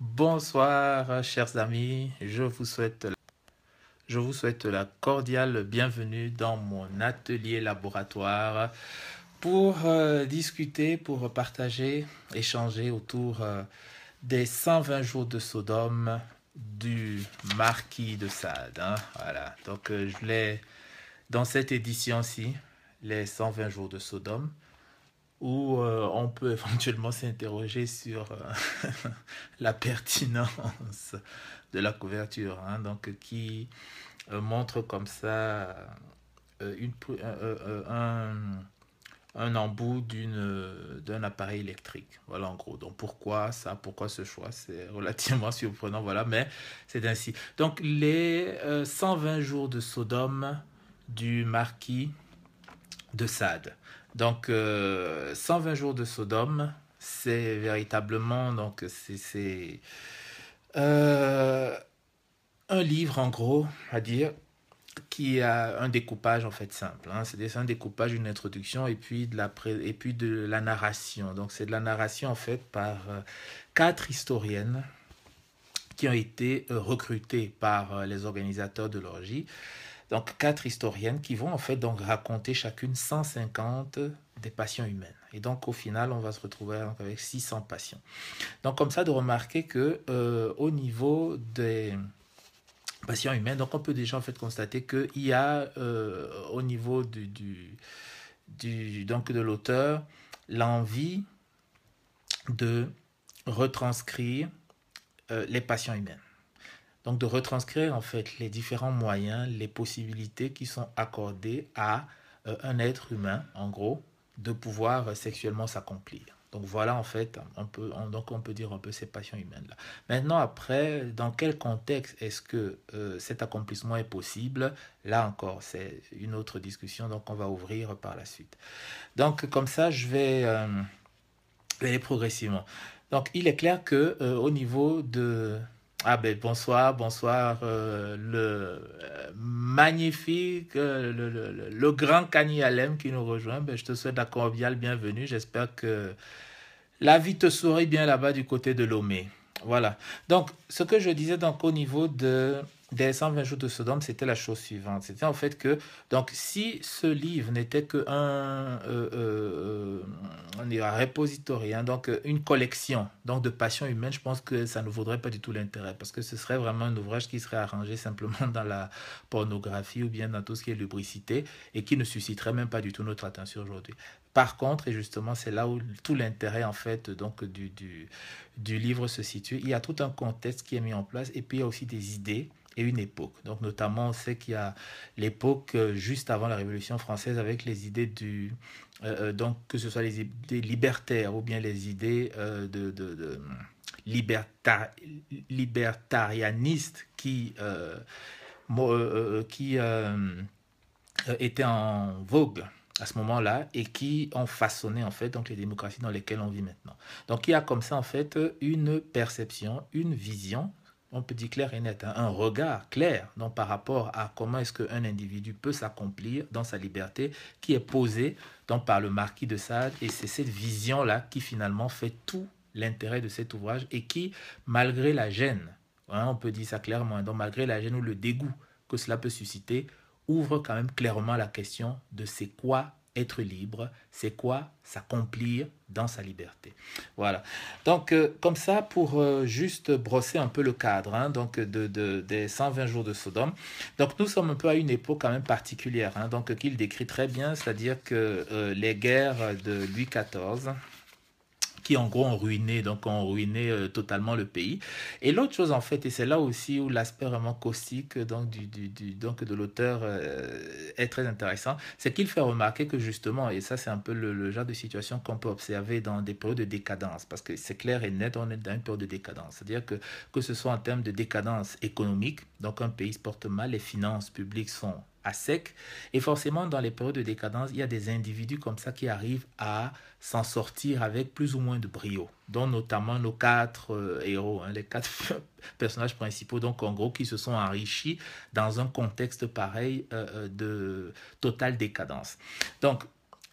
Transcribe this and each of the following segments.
Bonsoir, chers amis. Je vous souhaite je vous souhaite la cordiale bienvenue dans mon atelier laboratoire pour euh, discuter, pour partager, échanger autour euh, des 120 jours de Sodome du marquis de Sade. Hein. Voilà. Donc euh, je l'ai dans cette édition-ci, les 120 jours de Sodome où euh, on peut éventuellement s'interroger sur euh, la pertinence de la couverture, hein. donc qui euh, montre comme ça un, embout d'un appareil électrique. Voilà en gros. Donc pourquoi ça, pourquoi ce choix C'est relativement surprenant, voilà, mais c'est ainsi. Donc les 120 jours de Sodome du marquis de Sade. Donc, euh, 120 jours de Sodome, c'est véritablement donc c'est euh, un livre en gros à dire qui a un découpage en fait simple. Hein. C'est un découpage, une introduction et puis de la, et puis de la narration. Donc c'est de la narration en fait par euh, quatre historiennes qui ont été euh, recrutées par les organisateurs de l'orgie donc quatre historiennes qui vont en fait donc raconter chacune 150 des passions humaines. Et donc au final, on va se retrouver avec 600 passions. Donc comme ça, de remarquer que euh, au niveau des passions humaines, donc on peut déjà en fait constater qu'il y a euh, au niveau du, du, donc de l'auteur l'envie de retranscrire euh, les passions humaines. Donc de retranscrire en fait les différents moyens, les possibilités qui sont accordées à euh, un être humain, en gros, de pouvoir euh, sexuellement s'accomplir. Donc voilà en fait, on peut, donc on peut dire un peu ces passions humaines là. Maintenant après, dans quel contexte est-ce que euh, cet accomplissement est possible Là encore, c'est une autre discussion donc on va ouvrir par la suite. Donc comme ça, je vais, aller progressivement. Donc il est clair que au niveau de ah ben bonsoir, bonsoir. Euh, le euh, magnifique, euh, le, le, grand Kanyalem qui nous rejoint. Ben, je te souhaite la cordiale bienvenue. J'espère que la vie te sourit bien là-bas du côté de Lomé. Voilà. Donc, ce que je disais donc au niveau de des 120 jours de Sodome, c'était la chose suivante. C'était en fait que, donc, si ce livre n'était qu'un euh, euh, un hein, donc euh, une collection donc de passions humaines, je pense que ça ne vaudrait pas du tout l'intérêt, parce que ce serait vraiment un ouvrage qui serait arrangé simplement dans la pornographie ou bien dans tout ce qui est lubricité, et qui ne susciterait même pas du tout notre attention aujourd'hui. Par contre, et justement, c'est là où tout l'intérêt en fait donc du, du, du livre se situe, il y a tout un contexte qui est mis en place, et puis il y a aussi des idées et une époque. Donc notamment, on sait qu'il y a l'époque euh, juste avant la Révolution française avec les idées du... Euh, euh, donc que ce soit les idées libertaires ou bien les idées de, de, de libertarianistes qui, qui étaient en vogue à ce moment-là et qui ont façonné en fait donc les démocraties dans lesquelles on vit maintenant. Donc il y a comme ça en fait une perception, une vision on peut dire clair et net, hein. un regard clair donc, par rapport à comment est-ce qu'un individu peut s'accomplir dans sa liberté qui est posé donc, par le marquis de Sade. Et c'est cette vision-là qui finalement fait tout l'intérêt de cet ouvrage et qui, malgré la gêne, hein, on peut dire ça clairement, donc, malgré la gêne ou le dégoût que cela peut susciter, ouvre quand même clairement la question de c'est quoi être libre, c'est quoi S'accomplir dans sa liberté. Voilà. Donc, euh, comme ça, pour euh, juste brosser un peu le cadre hein, donc de, des 120 jours de Sodome. Donc, nous sommes un peu à une époque quand même particulière, hein. donc qu'il décrit très bien, c'est-à-dire que euh, les guerres de Louis XIV, qui en gros ont ruiné, donc ont ruiné euh, totalement le pays. Et l'autre chose en fait, et c'est là aussi où l'aspect vraiment caustique donc, du, donc de l'auteur euh, est très intéressant, c'est qu'il fait remarquer que justement, et ça c'est un peu le, le genre de situation qu'on peut observer dans des périodes de décadence, parce que c'est clair et net, on est dans une période de décadence. C'est-à-dire que que ce soit en termes de décadence économique, donc un pays se porte mal, les finances publiques sont à sec. Et forcément, dans les périodes de décadence, il y a des individus comme ça qui arrivent à s'en sortir avec plus ou moins de brio, dont notamment nos quatre euh, héros, hein, les quatre personnages principaux, donc en gros, qui se sont enrichis dans un contexte pareil euh, euh, de totale décadence. Donc,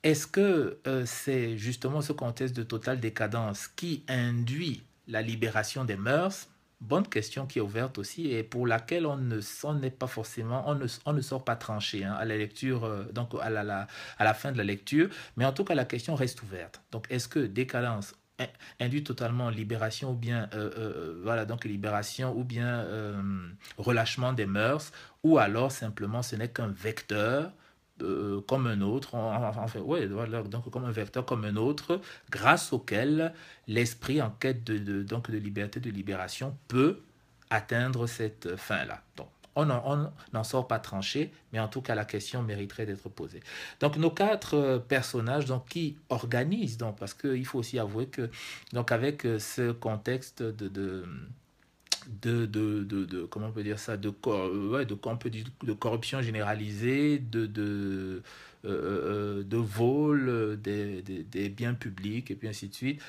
est-ce que c'est justement ce contexte de totale décadence qui induit la libération des mœurs bonne question qui est ouverte aussi et pour laquelle on ne s'en pas forcément, on ne, sort pas tranché hein, à la lecture, euh, donc à la, fin de la lecture. Mais en tout cas, la question reste ouverte. Donc, est-ce que décadence induit totalement libération ou bien euh, euh, voilà donc libération ou bien relâchement des mœurs ou alors simplement ce n'est qu'un vecteur euh, comme un autre, enfin, ouais, donc comme un vecteur comme un autre, grâce auquel l'esprit en quête de, donc de liberté, de libération peut atteindre cette fin-là. Donc, on n'en sort pas tranché, mais en tout cas la question mériterait d'être posée. Donc nos quatre euh, personnages donc, qui organisent, donc, parce qu'il faut aussi avouer que donc, avec euh, ce contexte de de, de, de, de, comment on peut dire ça de, cor euh, ouais, de, de, corruption généralisée de de, euh, euh, euh de vol des, des, des, biens publics et puis ainsi de suite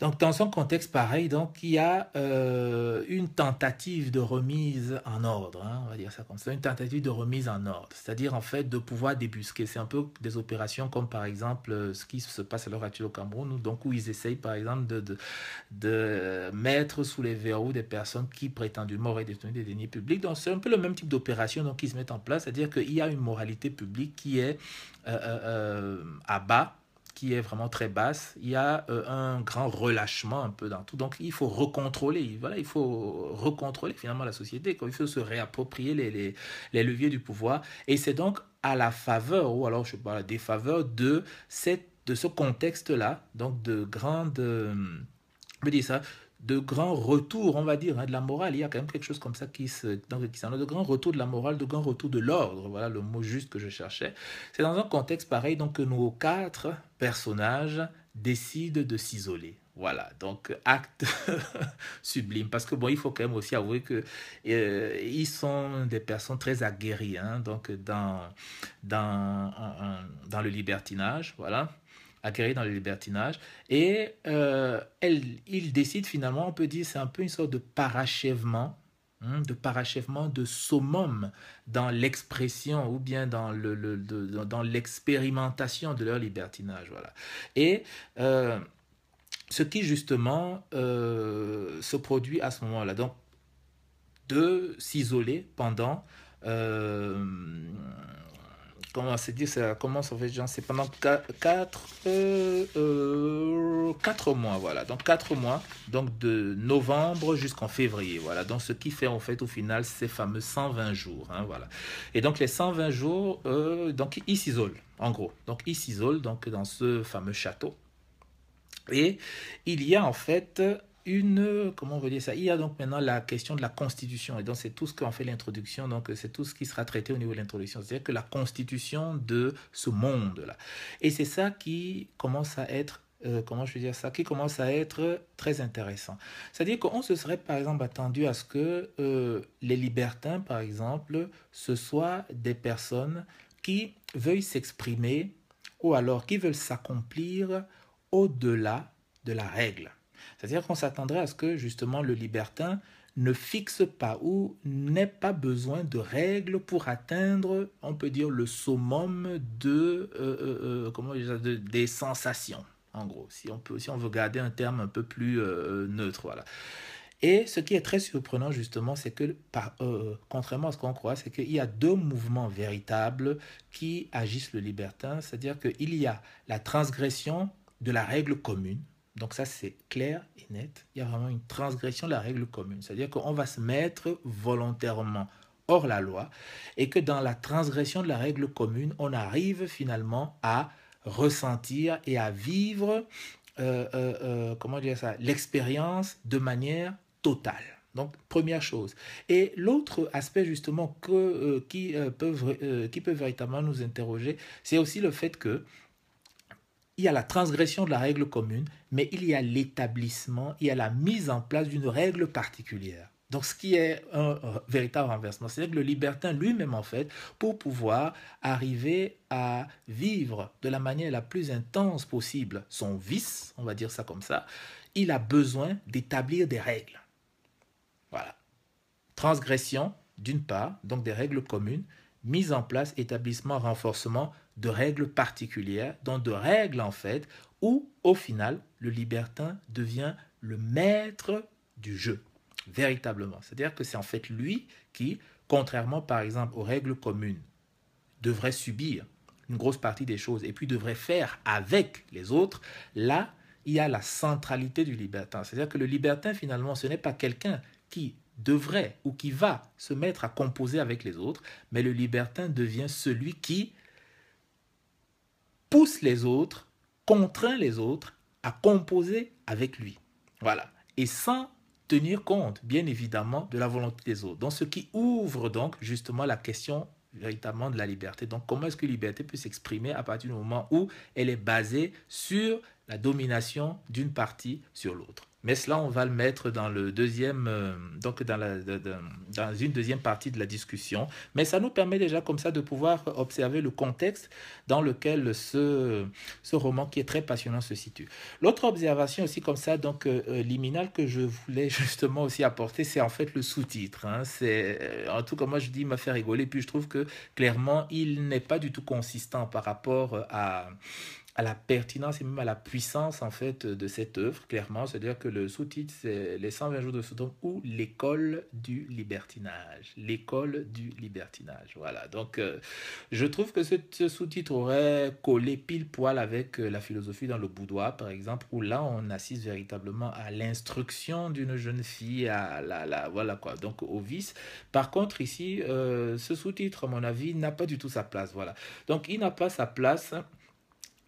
donc, dans un contexte pareil, donc, il y a euh, une tentative de remise en ordre, hein, on va dire ça comme ça, une tentative de remise en ordre, c'est-à-dire en fait de pouvoir débusquer. C'est un peu des opérations comme par exemple euh, ce qui se passe à l'heure actuelle au Cameroun, donc où ils essayent par exemple de, mettre sous les verrous des personnes qui prétendument auraient détenu des déniers publics. Donc, c'est un peu le même type d'opération donc, qui se mettent en place, c'est-à-dire qu'il y a une moralité publique qui est euh, à bas qui est vraiment très basse, il y a euh, un grand relâchement un peu dans tout. Donc il faut recontrôler, voilà, il faut recontrôler finalement la société, il faut se réapproprier les, les, leviers du pouvoir. Et c'est donc à la faveur, ou alors je sais pas, à la défaveur de, cette, de ce contexte-là, donc de grandes... me euh, dis ça, de grands retours, on va dire, hein, de la morale. Il y a quand même quelque chose comme ça qui se, qui de grands retours de la morale, de grands retours de l'ordre. Voilà le mot juste que je cherchais. C'est dans un contexte pareil donc que nos quatre personnages décident de s'isoler. Voilà, donc acte sublime. Parce que bon, il faut quand même aussi avouer que euh, ils sont des personnes très aguerries, hein, donc dans, dans, dans le libertinage, voilà atterrit dans le libertinage. Et euh, elle, il décide finalement, on peut dire, c'est un peu une sorte de parachèvement hein, de parachèvement, de summum dans l'expression ou bien dans, le, dans l'expérimentation de leur libertinage. Voilà. Et euh, ce qui justement euh, se produit à ce moment-là, donc de s'isoler pendant euh, comment se dit, ça commence en fait, c'est pendant 4, euh, euh mois, voilà. Donc 4 mois, donc de novembre jusqu'en février, voilà. Donc ce qui fait en fait au final ces fameux 120 jours, hein, voilà. Et donc les 120 jours, euh, donc ils s'isolent, en gros. Donc ils s'isolent donc dans ce fameux château. Et il y a en fait une, comment on veut dire ça Il y a donc maintenant la question de la constitution. Et donc, c'est tout ce qu'en fait l'introduction. Donc, euh, c'est tout ce qui sera traité au niveau de l'introduction. C'est-à-dire que la constitution de ce monde-là. Et c'est ça qui commence à être euh, comment je veux dire ça, qui commence à être très intéressant. C'est-à-dire qu'on se serait par exemple attendu à ce que euh, les libertins, par exemple, ce soient des personnes qui veuillent s'exprimer ou alors qui veulent s'accomplir au-delà de la règle. C'est-à-dire qu'on s'attendrait à ce que justement le libertin ne fixe pas ou n'ait pas besoin de règles pour atteindre, on peut dire, le summum de, euh, euh, euh, comment des sensations, en gros, si on, peut, si on veut garder un terme un peu plus neutre. Voilà. Et ce qui est très surprenant justement, c'est que, par, contrairement à ce qu'on croit, c'est qu'il y a deux mouvements véritables qui agissent le libertin, c'est-à-dire qu'il y a la transgression de la règle commune, donc ça, c'est clair et net. Il y a vraiment une transgression de la règle commune. C'est-à-dire qu'on va se mettre volontairement hors la loi et que dans la transgression de la règle commune, on arrive finalement à ressentir et à vivre, euh, euh, euh, comment dire ça, l'expérience de manière totale. Donc, première chose. Et l'autre aspect justement que, qui, peuvent qui peut véritablement nous interroger, c'est aussi le fait que il y a la transgression de la règle commune, mais il y a l'établissement, il y a la mise en place d'une règle particulière. Donc, ce qui est un véritable renversement, cest que le libertin lui-même, en fait, pour pouvoir arriver à vivre de la manière la plus intense possible son vice, on va dire ça comme ça, il a besoin d'établir des règles. Voilà. Transgression, d'une part, donc des règles communes, mise en place, établissement, renforcement, de règles particulières, dans de règles en fait, où au final, le libertin devient le maître du jeu, véritablement. C'est-à-dire que c'est en fait lui qui, contrairement par exemple aux règles communes, devrait subir une grosse partie des choses et puis devrait faire avec les autres, là, il y a la centralité du libertin. C'est-à-dire que le libertin, finalement, ce n'est pas quelqu'un qui devrait ou qui va se mettre à composer avec les autres, mais le libertin devient celui qui pousse les autres, contraint les autres à composer avec lui. Voilà. Et sans tenir compte, bien évidemment, de la volonté des autres. Donc, ce qui ouvre donc justement la question véritablement de la liberté. Donc, comment est-ce que la liberté peut s'exprimer à partir du moment où elle est basée sur la domination d'une partie sur l'autre mais cela, on va le mettre dans, le deuxième, euh, donc dans, la, dans une deuxième partie de la discussion. Mais ça nous permet déjà comme ça de pouvoir observer le contexte dans lequel ce, ce roman qui est très passionnant se situe. L'autre observation aussi comme ça, donc euh, euh, liminal que je voulais justement aussi apporter, c'est en fait le sous-titre. Hein. C'est, en tout cas, moi je dis, m'a fait rigoler. Puis je trouve que clairement, il n'est pas du tout consistant par rapport à à la pertinence et même à la puissance en fait de cette œuvre, clairement. C'est-à-dire que le sous-titre, c'est Les 120 jours de Sodome ou L'école du libertinage. L'école du libertinage. Voilà. Donc, euh, je trouve que ce, sous-titre aurait collé pile poil avec euh, la philosophie dans le boudoir, par exemple, où là, on assiste véritablement à l'instruction d'une jeune fille, à la, voilà quoi, donc au vice. Par contre, ici, euh, ce sous-titre, à mon avis, n'a pas du tout sa place. Voilà. Donc, il n'a pas sa place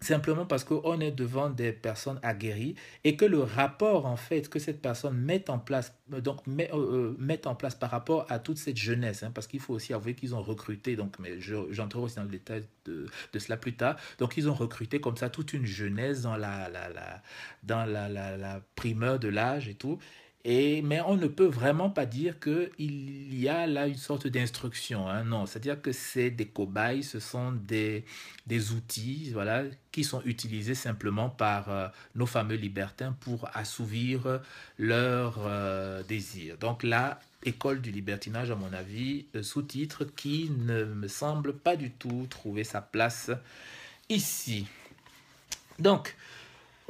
simplement parce qu'on est devant des personnes aguerries et que le rapport en fait que cette personne met en place euh, donc euh, euh, met, en place par rapport à toute cette jeunesse hein, parce qu'il faut aussi avouer qu'ils ont recruté donc mais j'entrerai aussi dans le détail de, cela plus tard donc ils ont recruté comme ça toute une jeunesse dans la, la, dans la, la, la primeur de l'âge et tout et, mais on ne peut vraiment pas dire qu'il y a là une sorte d'instruction. Hein. non, c'est-à-dire que c'est des cobayes, ce sont des, outils voilà, qui sont utilisés simplement par euh, nos fameux libertins pour assouvir leurs euh, désirs. Donc là, École du libertinage, à mon avis, sous-titre qui ne me semble pas du tout trouver sa place ici. Donc,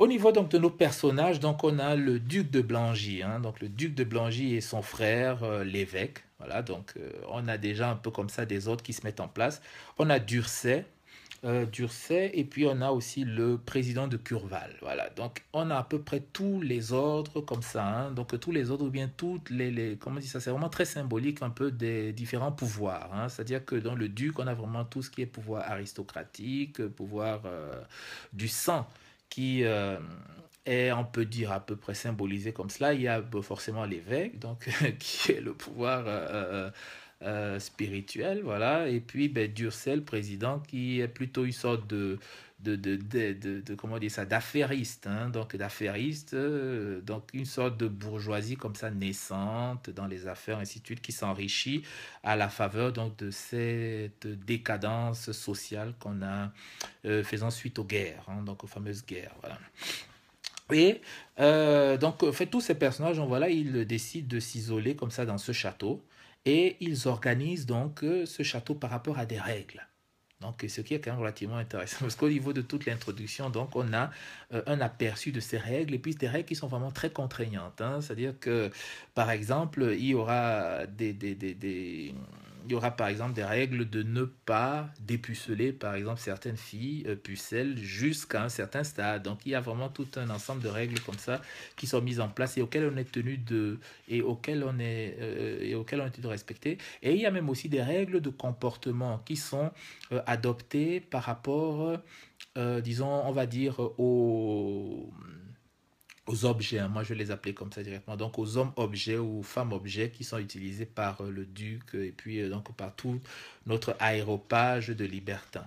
au niveau donc de nos personnages, donc on a le duc de Blangy, hein. donc le duc de Blangy et son frère euh, l'évêque. Voilà, donc euh, on a déjà un peu comme ça des autres qui se mettent en place. On a euh, Durcet, et puis on a aussi le président de Curval. Voilà, donc on a à peu près tous les ordres comme ça, hein. donc tous les ordres ou bien toutes les, comment ça, c'est vraiment très symbolique un peu des différents pouvoirs. Hein. C'est-à-dire que dans le duc, on a vraiment tout ce qui est pouvoir aristocratique, pouvoir du sang qui euh, est, on peut dire, à peu près symbolisé comme cela. Il y a bah, forcément l'évêque, donc qui est le pouvoir euh, euh, spirituel, voilà. Et puis ben, Durcel, président, qui est plutôt une sorte de de, de, de, comment dire ça d'affairistes hein. donc d'affairiste, euh, donc une sorte de bourgeoisie comme ça naissante dans les affaires qui s'enrichit à la faveur donc de cette décadence sociale qu'on a euh, faisant suite aux guerres hein. donc aux fameuses guerres voilà. et euh, donc fait tous ces personnages voilà ils décident de s'isoler comme ça dans ce château et ils organisent donc ce château par rapport à des règles donc, ce qui est quand même relativement intéressant, parce qu'au niveau de toute l'introduction, donc, on a euh, un aperçu de ces règles, et puis des règles qui sont vraiment très contraignantes. Hein. C'est-à-dire que, par exemple, il y aura des il y aura par exemple des règles de ne pas dépuceler par exemple certaines filles euh, pucelles jusqu'à un certain stade. Donc il y a vraiment tout un ensemble de règles comme ça qui sont mises en place et auxquelles on est tenu de et auxquelles on est euh, et auxquelles on est de respecter. Et il y a même aussi des règles de comportement qui sont euh, adoptées par rapport, disons, on va dire aux aux objets, hein. moi je les appelais comme ça directement, donc aux hommes-objets ou femmes-objets qui sont utilisés par euh, le duc euh, et puis euh, donc par tout notre aéropage de libertin.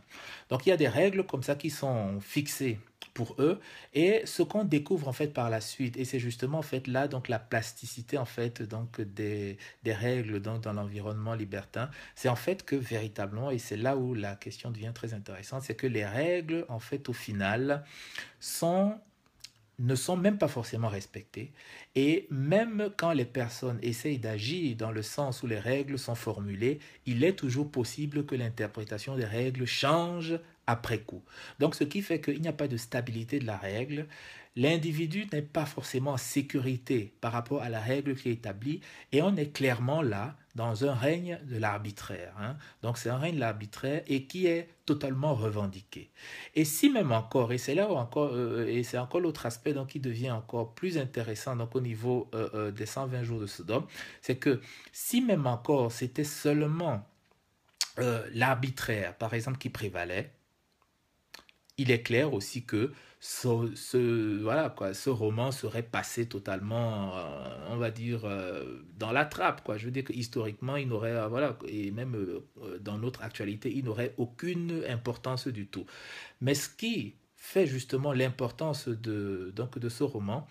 Donc il y a des règles comme ça qui sont fixées pour eux et ce qu'on découvre en fait par la suite et c'est justement en fait là donc la plasticité en fait donc des, des règles donc dans l'environnement libertin c'est en fait que véritablement et c'est là où la question devient très intéressante c'est que les règles en fait au final sont ne sont même pas forcément respectées. Et même quand les personnes essayent d'agir dans le sens où les règles sont formulées, il est toujours possible que l'interprétation des règles change après coup. Donc ce qui fait qu'il n'y a pas de stabilité de la règle. L'individu n'est pas forcément en sécurité par rapport à la règle qui est établie et on est clairement là dans un règne de l'arbitraire. Hein. Donc c'est un règne de l'arbitraire et qui est totalement revendiqué. Et si même encore, et c'est là où encore, euh, et c'est encore l'autre aspect donc, qui devient encore plus intéressant donc, au niveau euh, euh des 120 jours de Sodome, c'est que si même encore c'était seulement euh, l'arbitraire, par exemple, qui prévalait, il est clair aussi que ce, voilà, quoi, ce roman serait passé totalement, euh, on va dire, euh, dans la trappe. Quoi. Je veux dire que historiquement, il n'aurait, euh, voilà, et même dans notre actualité, il n'aurait aucune importance du tout. Mais ce qui fait justement l'importance de, donc, de ce roman,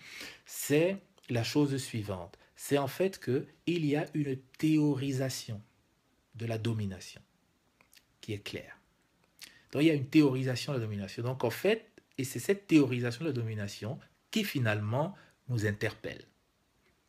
c'est la chose suivante. C'est en fait qu'il y a une théorisation de la domination qui est claire. Donc il y a une théorisation de la domination. Donc en fait, et c'est cette théorisation de la domination qui finalement nous interpelle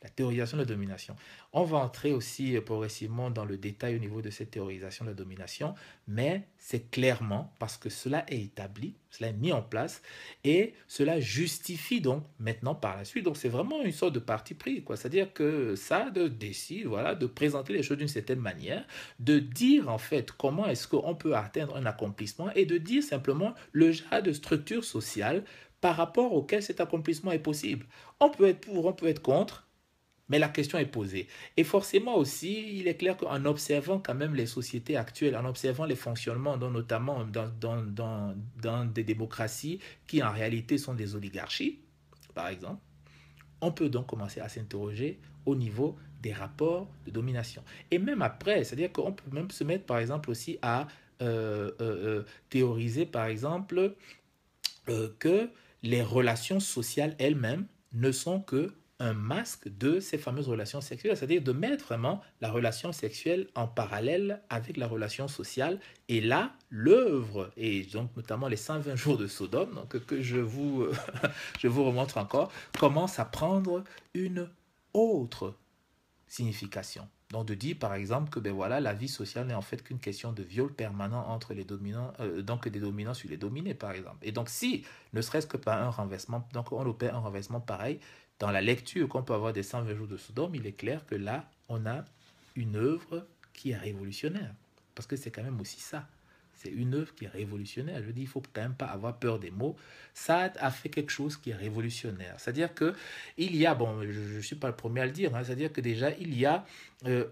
la théorisation de la domination. On va entrer aussi euh, progressivement dans le détail au niveau de cette théorisation de la domination, mais c'est clairement parce que cela est établi, cela est mis en place, et cela justifie donc maintenant par la suite. Donc c'est vraiment une sorte de parti pris, quoi. C'est-à-dire que ça de décide, voilà, de présenter les choses d'une certaine manière, de dire en fait comment est-ce qu'on peut atteindre un accomplissement, et de dire simplement le genre de structure sociale par rapport auquel cet accomplissement est possible. On peut être pour, on peut être contre, mais la question est posée. Et forcément aussi, il est clair qu'en observant quand même les sociétés actuelles, en observant les fonctionnements, dont notamment dans, des démocraties qui en réalité sont des oligarchies, par exemple, on peut donc commencer à s'interroger au niveau des rapports de domination. Et même après, c'est-à-dire qu'on peut même se mettre par exemple aussi à euh, euh, euh, théoriser par exemple que les relations sociales elles-mêmes ne sont que un masque de ces fameuses relations sexuelles, c'est-à-dire de mettre vraiment la relation sexuelle en parallèle avec la relation sociale. Et là, l'œuvre, et donc notamment les 120 jours de Sodome, que je vous, je vous remontre encore, commence à prendre une autre signification. Donc de dire par exemple que ben voilà, la vie sociale n'est en fait qu'une question de viol permanent entre les dominants, euh, donc des dominants sur les dominés par exemple. Et donc si, ne serait-ce que par un renversement, donc on opère un renversement pareil, dans la lecture qu'on peut avoir des 120 jours de Sodome, il est clair que là, on a une œuvre qui est révolutionnaire. Parce que c'est quand même aussi ça. C'est une œuvre qui est révolutionnaire. Je dis, il faut quand même pas avoir peur des mots. Ça a fait quelque chose qui est révolutionnaire. C'est-à-dire que il y a, bon, je ne suis pas le premier à le dire, hein, c'est-à-dire que déjà il y a euh,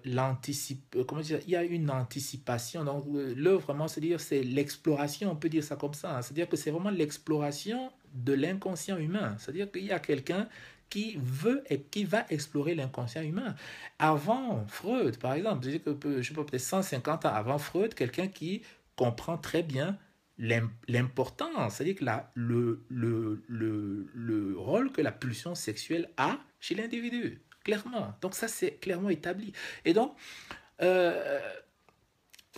euh, comment dire, il y a une anticipation. Donc euh, l'œuvre vraiment, c'est dire, c'est l'exploration. On peut dire ça comme ça. Hein. c'est-à-dire que c'est vraiment l'exploration de l'inconscient humain. C'est-à-dire qu'il y a quelqu'un qui veut et qui va explorer l'inconscient humain. Avant Freud, par exemple, je, ne sais pas, peut-être 150 ans avant Freud, quelqu'un qui comprend très bien l'importance, c'est-à-dire que la, le, le, le, le rôle que la pulsion sexuelle a chez l'individu, clairement. Donc ça, c'est clairement établi. Et donc, euh,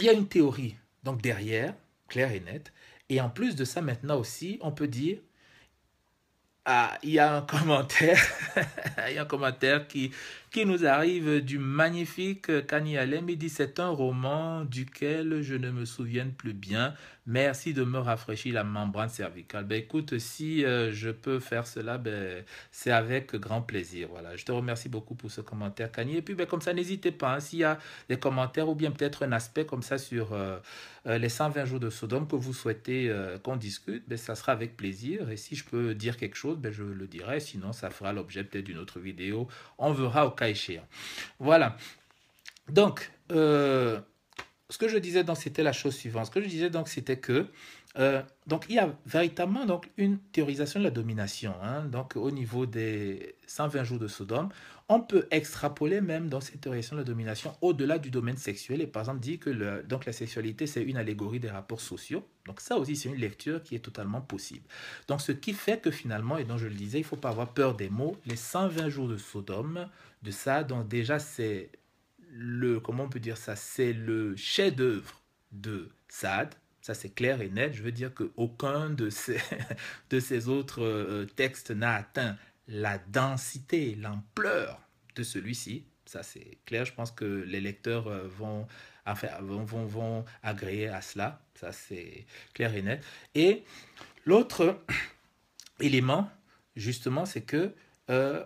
il y a une théorie, donc derrière, claire et nette. Et en plus de ça, maintenant aussi, on peut dire, ah, il y a un commentaire, il y a un commentaire qui, qui nous arrive du magnifique Alem, il dit c'est un roman duquel je ne me souviens plus bien. Merci de me rafraîchir la membrane cervicale. Ben écoute, si euh, je peux faire cela, ben, c'est avec grand plaisir. Voilà, je te remercie beaucoup pour ce commentaire, Kanye. Et puis ben, comme ça, n'hésitez pas. Hein, s'il y a des commentaires ou bien peut-être un aspect comme ça sur euh, euh, les 120 jours de Sodome que vous souhaitez qu'on discute, ben, ça sera avec plaisir. Et si je peux dire quelque chose, ben, je le dirai. Sinon, ça fera l'objet peut-être d'une autre vidéo. On verra au échéant. Hein. Voilà. Donc, euh, ce que je disais donc c'était la chose suivante. Ce que je disais donc c'était que euh, donc il y a véritablement donc une théorisation de la domination. Hein. donc au niveau des 120 jours de Sodome, on peut extrapoler même dans cette théorisation de la domination au-delà du domaine sexuel et par exemple dire que le, donc la sexualité c'est une allégorie des rapports sociaux. Donc ça aussi c'est une lecture qui est totalement possible. Donc ce qui fait que finalement et dont je le disais, il faut pas avoir peur des mots. Les 120 jours de Sodome de ça. Donc déjà, c'est le, comment on peut dire ça, c'est le chef-d'œuvre de Saad. Ça, c'est clair et net. Je veux dire aucun de ces, de ces autres euh, textes n'a atteint la densité, l'ampleur de celui-ci. Ça, c'est clair. Je pense que les lecteurs euh, vont, enfin, vont, vont, agréer à cela. Ça, c'est clair et net. Et l'autre élément, justement, c'est que euh,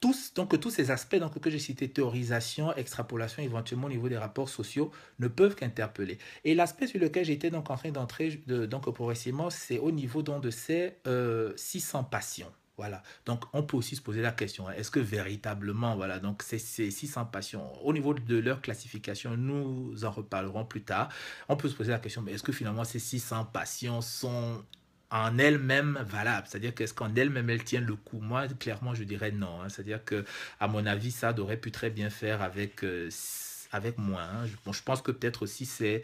tous, donc tous ces aspects donc, que j'ai cités, théorisation, extrapolation, éventuellement au niveau des rapports sociaux, ne peuvent qu'interpeller. Et l'aspect sur lequel j'étais donc en train d'entrer donc progressivement, c'est au niveau donc, de ces 600 euh, patients. Voilà. Donc, on peut aussi se poser la question hein, est-ce que véritablement, voilà, donc ces, 600 patients, au niveau de leur classification, nous en reparlerons plus tard. On peut se poser la question mais est-ce que finalement ces 600 patients sont en elle-même valable. C'est-à-dire qu'est-ce qu'en elle-même elle tient le coup Moi, clairement, je dirais non. Hein. C'est-à-dire que, à mon avis, ça aurait pu très bien faire avec, euh, avec moi. Hein. Je, bon, je pense que peut-être aussi c'est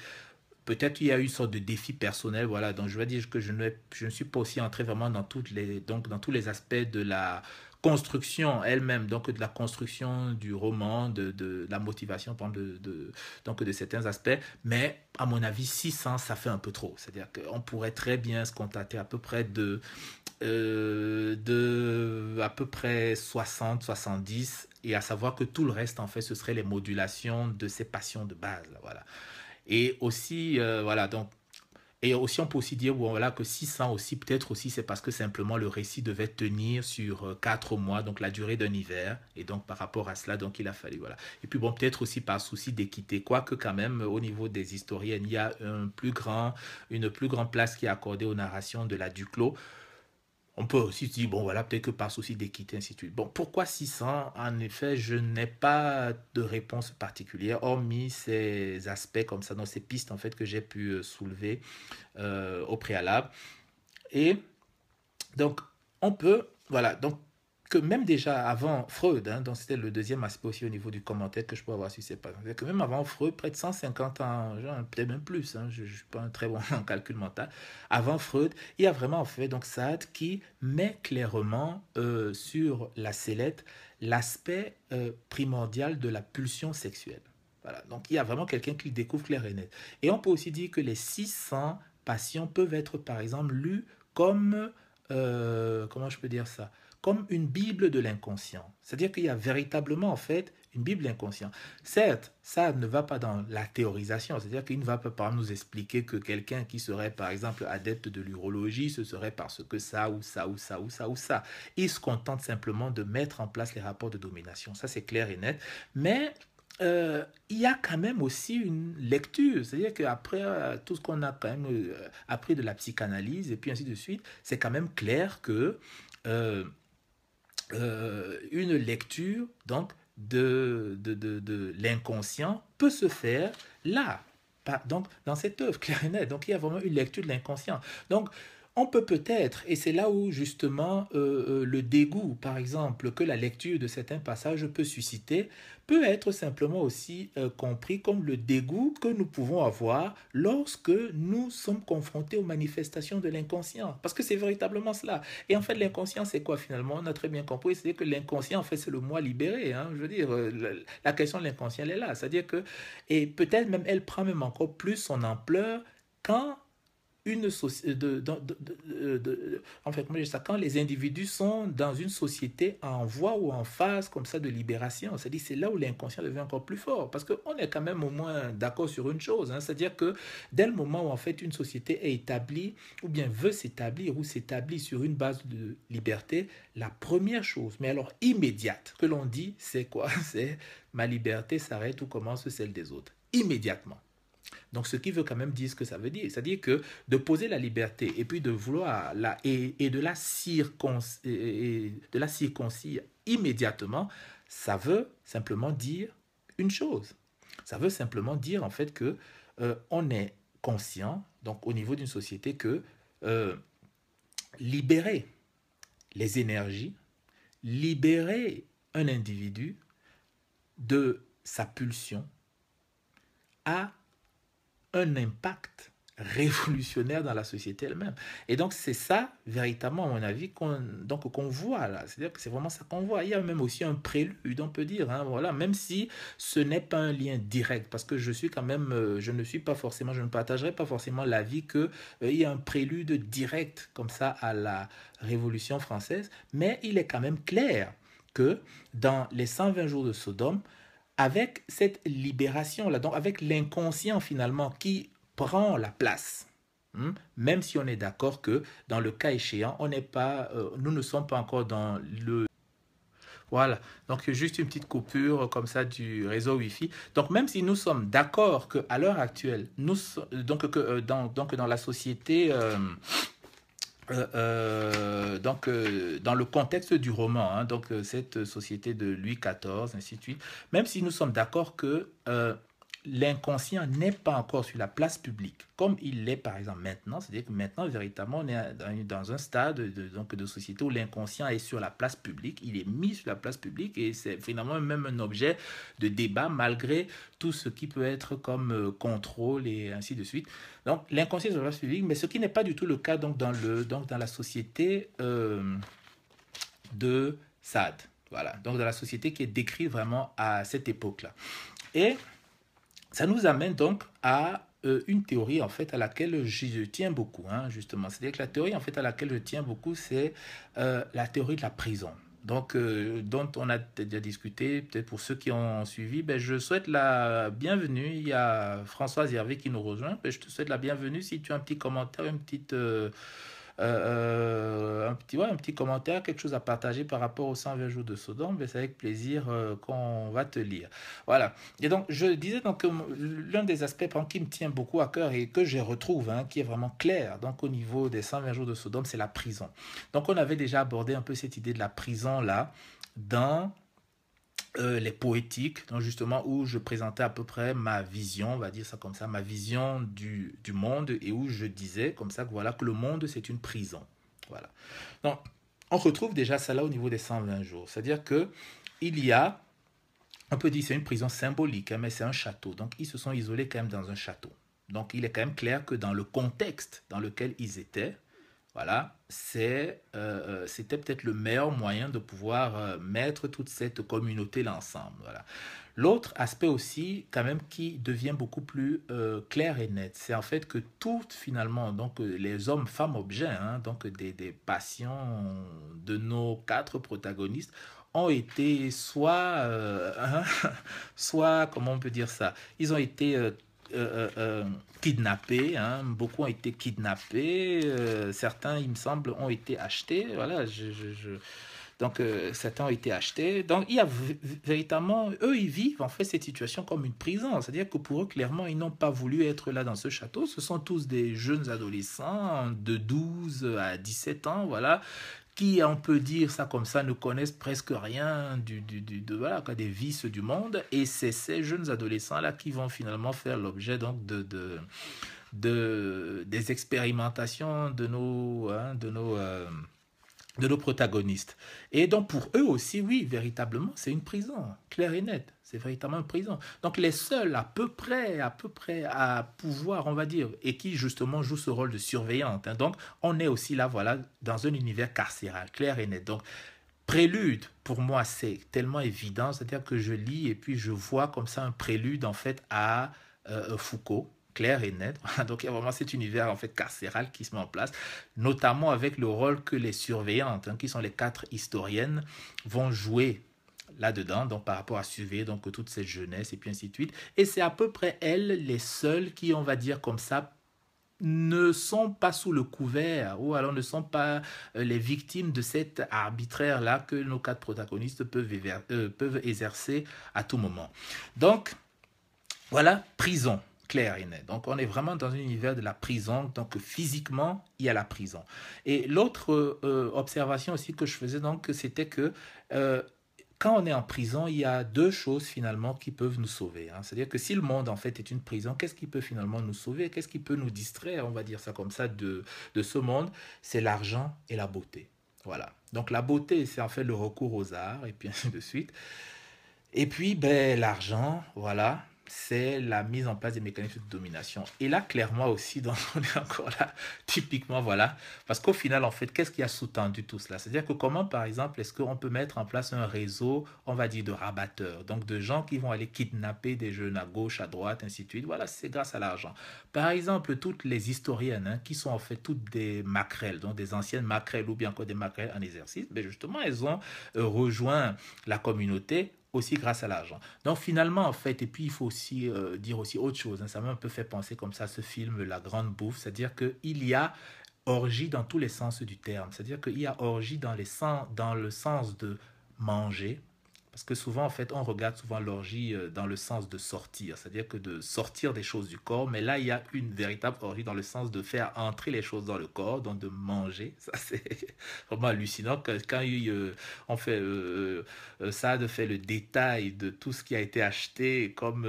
peut-être il y a eu une sorte de défi personnel voilà donc je vais dire que je ne, je suis pas aussi entré vraiment dans toutes les donc dans tous les aspects de la construction elle-même, donc de la construction du roman, de, de, la motivation de, de, donc de certains aspects. Mais à mon avis, 600, ça fait un peu trop. C'est-à-dire qu'on pourrait très bien se contenter à peu près de, euh, de à peu près 60, 70, et à savoir que tout le reste, en fait, ce serait les modulations de ces passions de base. voilà. Et aussi, euh, voilà, donc et aussi, on peut aussi dire voilà, que 600 aussi, peut-être aussi, c'est parce que simplement le récit devait tenir sur 4 euh, mois, donc la durée d'un hiver. Et donc, par rapport à cela, donc il a fallu. Voilà. Et puis, bon, peut-être aussi par souci d'équité, quoique quand même, au niveau des historiennes, il y a plus une plus grande place qui est accordée aux narrations de la Duclos. On peut aussi dire, bon voilà, peut-être que par souci d'équité, ainsi de suite. Bon, pourquoi 600 En effet, je n'ai pas de réponse particulière, hormis ces aspects comme ça, dans ces pistes en fait que j'ai pu euh, soulever euh, au préalable. Et donc, on peut, voilà, donc que même déjà avant Freud, hein, donc c'était le deuxième aspect aussi au niveau du commentaire que je peux avoir sur ces pages, que même avant Freud, près de 150 ans, peut-être même plus, hein, je ne suis pas un très bon en calcul mental, avant Freud, il y a vraiment en fait donc Saad qui met clairement euh, sur la sellette l'aspect euh, primordial de la pulsion sexuelle. Voilà, donc il y a vraiment quelqu'un qui découvre clair et net. Et on peut aussi dire que les 600 patients peuvent être par exemple lus comme, euh, comment je peux dire ça, comme une Bible de l'inconscient. C'est-à-dire qu'il y a véritablement, en fait, une Bible inconsciente. Certes, ça ne va pas dans la théorisation, c'est-à-dire qu'il ne va pas nous expliquer que quelqu'un qui serait, par exemple, adepte de l'urologie, ce serait parce que ça ou ça ou ça ou ça ou ça. Il se contente simplement de mettre en place les rapports de domination. Ça, c'est clair et net. Mais euh, il y a quand même aussi une lecture. C'est-à-dire qu'après après euh, tout ce qu'on a quand même euh, appris de la psychanalyse et puis ainsi de suite, c'est quand même clair que euh, une lecture donc de, de, l'inconscient peut se faire là, donc dans cette œuvre claire Donc il y a vraiment une lecture de l'inconscient. Donc on peut peut-être, et c'est là où justement euh, euh, le dégoût, par exemple, que la lecture de certains passages peut susciter, peut être simplement aussi euh, compris comme le dégoût que nous pouvons avoir lorsque nous sommes confrontés aux manifestations de l'inconscient. Parce que c'est véritablement cela. Et en fait, l'inconscient, c'est quoi finalement On a très bien compris, c'est que l'inconscient, en fait, c'est le moi libéré. Hein. Je veux dire, la, la question de l'inconscient, elle est là. C'est-à-dire que, et peut-être même, elle prend même encore plus son ampleur quand une société. De, en fait, ça, quand les individus sont dans une société en voie ou en phase comme ça de libération, c'est-à-dire c'est là où l'inconscient devient encore plus fort. Parce qu'on est quand même au moins d'accord sur une chose, hein. c'est-à-dire que dès le moment où en fait une société est établie ou bien veut s'établir ou s'établit sur une base de liberté, la première chose, mais alors immédiate, que l'on dit, c'est quoi C'est ma liberté s'arrête ou commence celle des autres. Immédiatement. Donc, ce qui veut quand même dire ce que ça veut dire. C'est-à-dire que de poser la liberté et puis de vouloir la, et, de, la de la circoncire immédiatement, ça veut simplement dire une chose. Ça veut simplement dire en fait que euh, on est conscient, donc au niveau d'une société, que euh, libérer les énergies, libérer un individu de sa pulsion à un impact révolutionnaire dans la société elle-même. Et donc c'est ça, véritablement, à mon avis, qu'on voit là. C'est-à-dire que c'est vraiment ça qu'on voit. Il y a même aussi un prélude, on peut dire. Hein, voilà, même si ce n'est pas un lien direct, parce que je suis quand même, euh, je ne suis pas forcément, je ne partagerai pas forcément l'avis qu'il euh, y a un prélude direct comme ça à la Révolution française, mais il est quand même clair que dans les 120 jours de Sodome, avec cette libération-là, donc avec l'inconscient finalement qui prend la place. Hein, même si on est d'accord que dans le cas échéant, on n'est pas, euh, nous ne sommes pas encore dans le voilà, donc juste une petite coupure euh, comme ça du réseau Wi-Fi. Donc même si nous sommes d'accord qu'à l'heure actuelle, nous, donc, que, euh, dans, donc dans la société euh, euh, donc, euh, dans le contexte du roman, hein, donc cette société de Louis XIV, ainsi de suite, même si nous sommes d'accord que l'inconscient n'est pas encore sur la place publique, comme il l'est par exemple maintenant. C'est-à-dire que maintenant, véritablement, on est dans un stade de, donc, de société où l'inconscient est sur la place publique, il est mis sur la place publique et c'est finalement même un objet de débat malgré tout ce qui peut être comme euh, contrôle et ainsi de suite. Donc l'inconscient est sur la place publique, mais ce qui n'est pas du tout le cas donc, dans, le, donc, dans la société euh, de Sade. Voilà, donc dans la société qui est décrite vraiment à cette époque-là. Et ça nous amène donc à euh, une théorie en fait à laquelle je tiens beaucoup, hein, justement. C'est-à-dire que la théorie en fait à laquelle je tiens beaucoup, c'est euh, la théorie de la prison. Donc, euh, dont on a déjà discuté, peut-être pour ceux qui ont suivi, ben, je souhaite la bienvenue. Il y a Françoise Hervé qui nous rejoint. Ben, je te souhaite la bienvenue. Si tu as un petit commentaire, une petite euh, euh, un, petit, un petit commentaire, quelque chose à partager par rapport aux 120 jours de Sodome, c'est avec plaisir euh, qu'on va te lire. Voilà. Et donc, je disais donc l'un des aspects qui me tient beaucoup à cœur et que je retrouve, hein, qui est vraiment clair, donc au niveau des 120 jours de Sodome, c'est la prison. Donc, on avait déjà abordé un peu cette idée de la prison là, dans euh, les poétiques, donc justement où je présentais à peu près ma vision, on va dire ça comme ça, ma vision du, du monde et où je disais comme ça que voilà que le monde c'est une prison. Voilà. Donc on retrouve déjà ça là au niveau des 120 jours, c'est-à-dire que il y a on peut dire c'est une prison symbolique, hein, mais c'est un château. Donc ils se sont isolés quand même dans un château. Donc il est quand même clair que dans le contexte dans lequel ils étaient, voilà, euh, euh, c'était peut-être le meilleur moyen de pouvoir euh, mettre toute cette communauté l'ensemble. Voilà. L'autre aspect aussi, quand même, qui devient beaucoup plus clair et net, c'est en fait que toutes finalement, donc les hommes, femmes, objets, hein, donc des, patients de nos quatre protagonistes, ont été soit, hein, soit, comment on peut dire ça, ils ont été euh, euh, euh, kidnappés. Hein. Beaucoup ont été kidnappés. certains, il me semble, ont été achetés. Voilà, je... Donc, certains ont été achetés. Donc, il y a véritablement, eux, ils vivent en fait cette situation comme une prison. C'est-à-dire que pour eux, clairement, ils n'ont pas voulu être là dans ce château. Ce sont tous des jeunes adolescents de 12 à 17 ans, voilà, qui, on peut dire ça comme ça, ne connaissent presque rien du, du, de, voilà, des vices du monde. Et c'est ces jeunes adolescents-là qui vont finalement faire l'objet donc de, de, des expérimentations de nos, hein, de nos euh, de nos protagonistes. Et donc pour eux aussi, oui, véritablement, c'est une prison, clair et net, c'est véritablement une prison. Donc les seuls à peu près, à peu près à pouvoir, on va dire, et qui justement jouent ce rôle de surveillante. Hein, donc on est aussi là, voilà, dans un univers carcéral, clair et net. Donc prélude, pour moi, c'est tellement évident, c'est-à-dire que je lis et puis je vois comme ça un prélude en fait à euh, Foucault clair et net. Donc il y a vraiment cet univers en fait carcéral qui se met en place, notamment avec le rôle que les surveillantes, hein, qui sont les quatre historiennes, vont jouer là-dedans, donc par rapport à suivre donc toute cette jeunesse et puis ainsi de suite. Et c'est à peu près elles les seules qui, on va dire comme ça, ne sont pas sous le couvert ou alors ne sont pas euh, les victimes de cet arbitraire-là que nos quatre protagonistes peuvent euh, exercer à tout moment. Donc, voilà, prison clair et net. Donc on est vraiment dans un univers de la prison, donc physiquement, il y a la prison. Et l'autre euh, euh, observation aussi que je faisais, donc, c'était que euh, quand on est en prison, il y a deux choses finalement qui peuvent nous sauver. Hein. C'est-à-dire que si le monde en fait est une prison, qu'est-ce qui peut finalement nous sauver Qu'est-ce qui peut nous distraire, on va dire ça comme ça, de, ce monde C'est l'argent et la beauté. Voilà. Donc la beauté, c'est en fait le recours aux arts et puis ainsi de suite. Et puis, ben, l'argent, voilà, c'est la mise en place des mécanismes de domination. Et là, clairement aussi, dans, on est encore là, typiquement, voilà. Parce qu'au final, en fait, qu'est-ce qui a sous-tendu tout cela C'est-à-dire que comment, par exemple, est-ce qu'on peut mettre en place un réseau, on va dire, de rabatteurs, donc de gens qui vont aller kidnapper des jeunes à gauche, à droite, ainsi de suite. Voilà, c'est grâce à l'argent. Par exemple, toutes les historiennes, hein, qui sont en fait toutes des maquerelles, donc des anciennes maquerelles ou bien encore des maquerelles en exercice, mais ben, justement, elles ont euh, rejoint la communauté aussi grâce à l'argent. Donc finalement, en fait, et puis il faut aussi euh, dire aussi autre chose, hein. ça m'a un peu fait penser comme ça ce film La Grande Bouffe, c'est-à-dire qu'il y a orgie dans tous les sens du terme, c'est-à-dire qu'il y a orgie dans, les sens, dans le sens de manger, parce que souvent, en fait, on regarde souvent l'orgie euh, dans le sens de sortir, c'est-à-dire que de sortir des choses du corps. Mais là, il y a une véritable orgie dans le sens de faire entrer les choses dans le corps, donc de manger. Ça, c'est vraiment hallucinant. Quand euh, on fait euh, ça, de faire le détail de tout ce qui a été acheté comme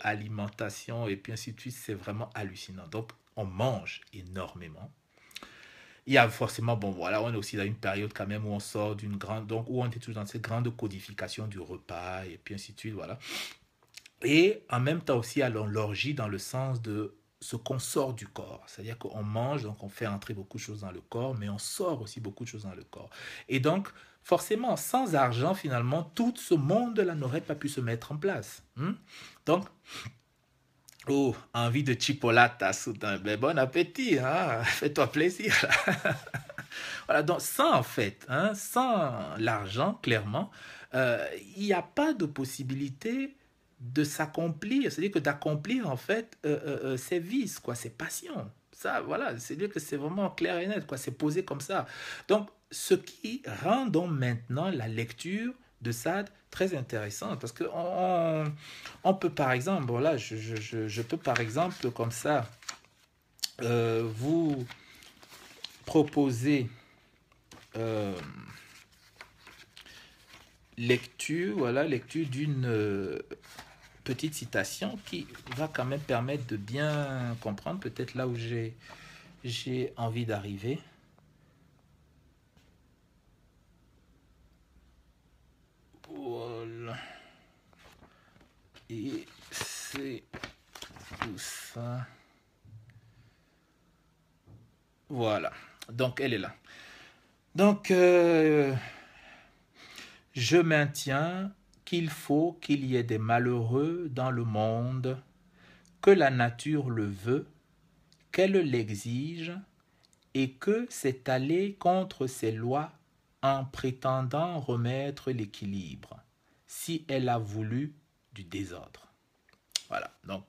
alimentation et puis ainsi de suite, c'est vraiment hallucinant. Donc, on mange énormément il y a forcément, bon voilà, on est aussi dans une période quand même où on sort d'une grande, donc où on était toujours dans cette grande codification du repas et puis ainsi de suite, voilà. Et en même temps aussi, alors l'orgie dans le sens de ce qu'on sort du corps. C'est-à-dire qu'on mange, donc on fait entrer beaucoup de choses dans le corps, mais on sort aussi beaucoup de choses dans le corps. Et donc, forcément, sans argent, finalement, tout ce monde-là n'aurait pas pu se mettre en place. Hein. Donc, Oh, envie de chipolata soudain. Ben, bon appétit, hein? fais-toi plaisir. voilà, donc sans en fait, hein, sans l'argent, clairement, euh, il n'y a pas de possibilité de s'accomplir, c'est-à-dire que d'accomplir en fait euh, euh, ses vices, quoi, ses passions. Ça, voilà, c'est-à-dire que c'est vraiment clair et net, quoi, c'est posé comme ça. Donc, ce qui rend donc maintenant la lecture de Sade très intéressant parce que on, peut par exemple, voilà, je, peux par exemple comme ça euh, vous proposer euh, lecture, voilà, lecture d'une euh, petite citation qui va quand même permettre de bien comprendre peut-être là où j'ai j'ai envie d'arriver. Et c'est tout ça. Voilà. Donc, elle est là. Donc, euh, je maintiens qu'il faut qu'il y ait des malheureux dans le monde, que la nature le veut, qu'elle l'exige, et que c'est aller contre ses lois en prétendant remettre l'équilibre. Si elle a voulu, du désordre. Voilà, donc,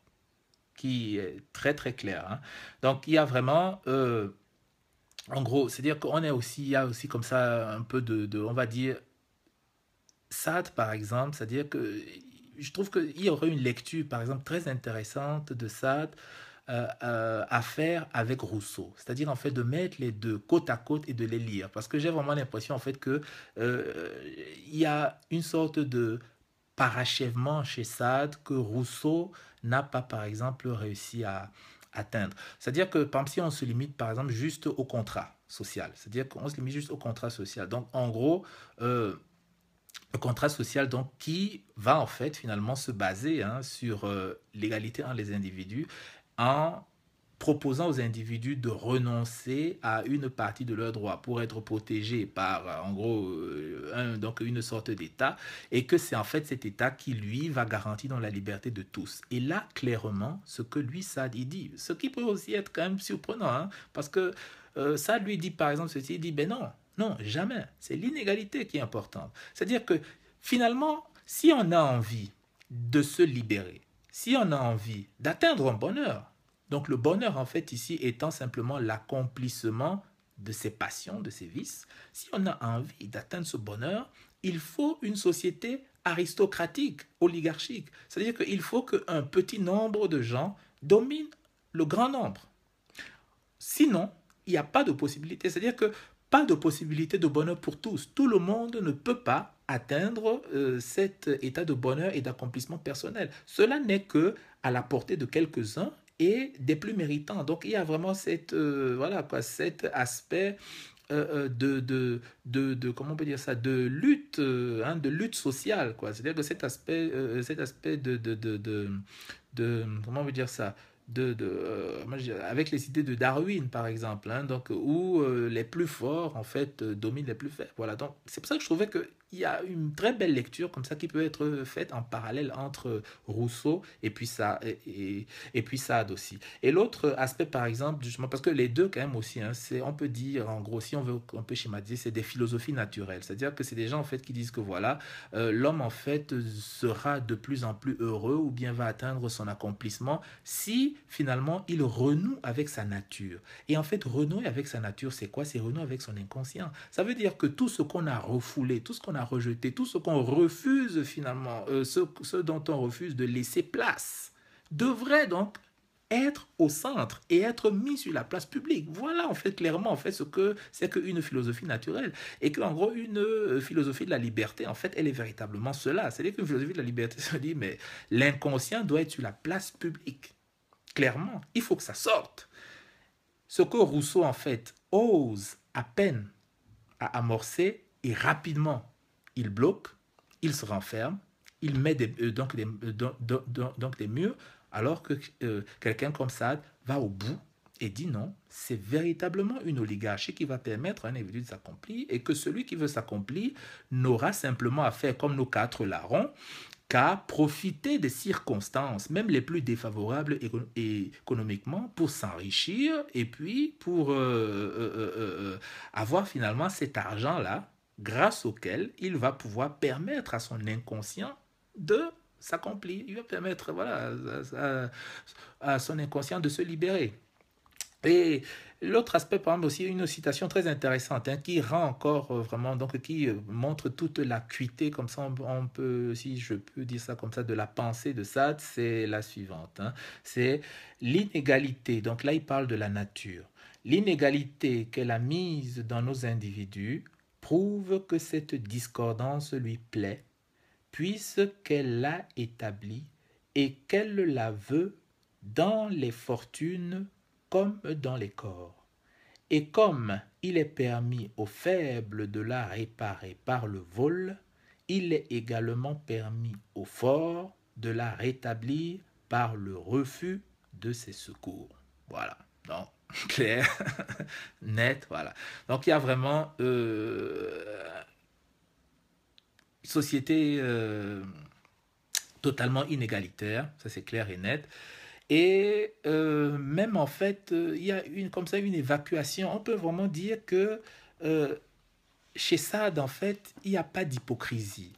qui est très très clair. Hein. Donc, il y a vraiment, euh, en gros, c'est-à-dire qu'on est aussi, il y a aussi comme ça un peu de, on va dire, Sade, par exemple, c'est-à-dire que je trouve qu'il y aurait une lecture, par exemple, très intéressante de Sade euh, euh, à faire avec Rousseau. C'est-à-dire, en fait, de mettre les deux côte à côte et de les lire. Parce que j'ai vraiment l'impression, en fait, que il y a une sorte de parachèvement chez Sade que Rousseau n'a pas, par exemple, réussi à atteindre. C'est-à-dire que, par si on se limite, par exemple, juste au contrat social, c'est-à-dire qu'on se limite juste au contrat social. Donc, en gros, euh, le contrat social donc qui va en fait finalement se baser hein, sur euh, l'égalité entre les individus en proposant aux individus de renoncer à une partie de leurs droits pour être protégés par, euh, en gros, euh, donc une sorte d'État, et que c'est en fait cet État qui, lui, va garantir dans la liberté de tous. Et là, clairement, ce que lui, Sade, il dit, ce qui peut aussi être quand même surprenant, hein, parce que ça euh, lui dit, par exemple, ceci, il dit, ben non, non, jamais, c'est l'inégalité qui est importante. C'est-à-dire que, finalement, si on a envie de se libérer, si on a envie d'atteindre un bonheur, donc le bonheur, en fait, ici étant simplement l'accomplissement de ses passions, de ses vices, si on a envie d'atteindre ce bonheur, il faut une société aristocratique, oligarchique. C'est-à-dire qu'il faut qu'un petit nombre de gens domine le grand nombre. Sinon, il n'y a pas de possibilité. C'est-à-dire que pas de possibilité de bonheur pour tous. Tout le monde ne peut pas atteindre euh, cet état de bonheur et d'accomplissement personnel. Cela n'est que à la portée de quelques-uns et des plus méritants. Donc il y a vraiment cette, euh, voilà quoi, cet aspect euh, euh, de, de, de, de, comment on peut dire ça, de lutte, euh, hein, de lutte sociale. quoi C'est-à-dire que cet aspect, cet aspect de, de, de, comment on peut dire ça, de, de euh, avec les idées de Darwin par exemple hein, donc où les plus forts en fait euh, dominent les plus faibles voilà donc c'est pour ça que je trouvais que il y a une très belle lecture comme ça qui peut être faite en parallèle entre Rousseau et puis ça et, puis Sade aussi. Et l'autre aspect par exemple justement parce que les deux quand même aussi hein, c'est on peut dire en gros si on veut un peu schématiser c'est des philosophies naturelles, c'est-à-dire que c'est des gens en fait qui disent que voilà euh, l'homme en fait sera de plus en plus heureux ou bien va atteindre son accomplissement si finalement il renoue avec sa nature. Et en fait renouer avec sa nature c'est quoi C'est renouer avec son inconscient. Ça veut dire que tout ce qu'on a refoulé, tout ce qu'on a rejeter tout ce qu'on refuse finalement, euh, ce, ce dont on refuse de laisser place, devrait donc être au centre et être mis sur la place publique. Voilà en fait clairement en fait ce que c'est qu'une philosophie naturelle et qu'en gros une euh, philosophie de la liberté en fait elle est véritablement cela. C'est-à-dire qu'une philosophie de la liberté se dit mais l'inconscient doit être sur la place publique. Clairement, il faut que ça sorte. Ce que Rousseau en fait ose à peine à amorcer et rapidement il bloque, il se renferme, il met des, euh, donc, euh, donc, des murs, alors que euh, quelqu'un comme ça va au bout et dit non, c'est véritablement une oligarchie qui va permettre à un individu de s'accomplir et que celui qui veut s'accomplir n'aura simplement à faire comme nos quatre larrons qu'à profiter des circonstances, même les plus défavorables économiquement, pour s'enrichir et puis pour avoir finalement cet argent-là grâce auquel il va pouvoir permettre à son inconscient de s'accomplir. Il va permettre voilà, à, son inconscient de se libérer. Et l'autre aspect, par exemple, aussi une citation très intéressante hein, qui rend encore euh, vraiment, donc qui euh, montre toute l'acuité, comme ça on, peut, si je peux dire ça comme ça, de la pensée de Sade, c'est la suivante. Hein. c'est l'inégalité. Donc là, il parle de la nature. L'inégalité qu'elle a mise dans nos individus prouve que cette discordance lui plaît, puisqu'elle l'a établie et qu'elle la veut dans les fortunes comme dans les corps. Et comme il est permis aux faibles de la réparer par le vol, il est également permis aux forts de la rétablir par le refus de ses secours. Voilà. Donc, clair, net, voilà. Donc il y a vraiment une euh, société euh, totalement inégalitaire, ça c'est clair et net. Et euh, même en fait, il y a une, comme ça une évacuation. On peut vraiment dire que chez Sade, en fait, il n'y a pas d'hypocrisie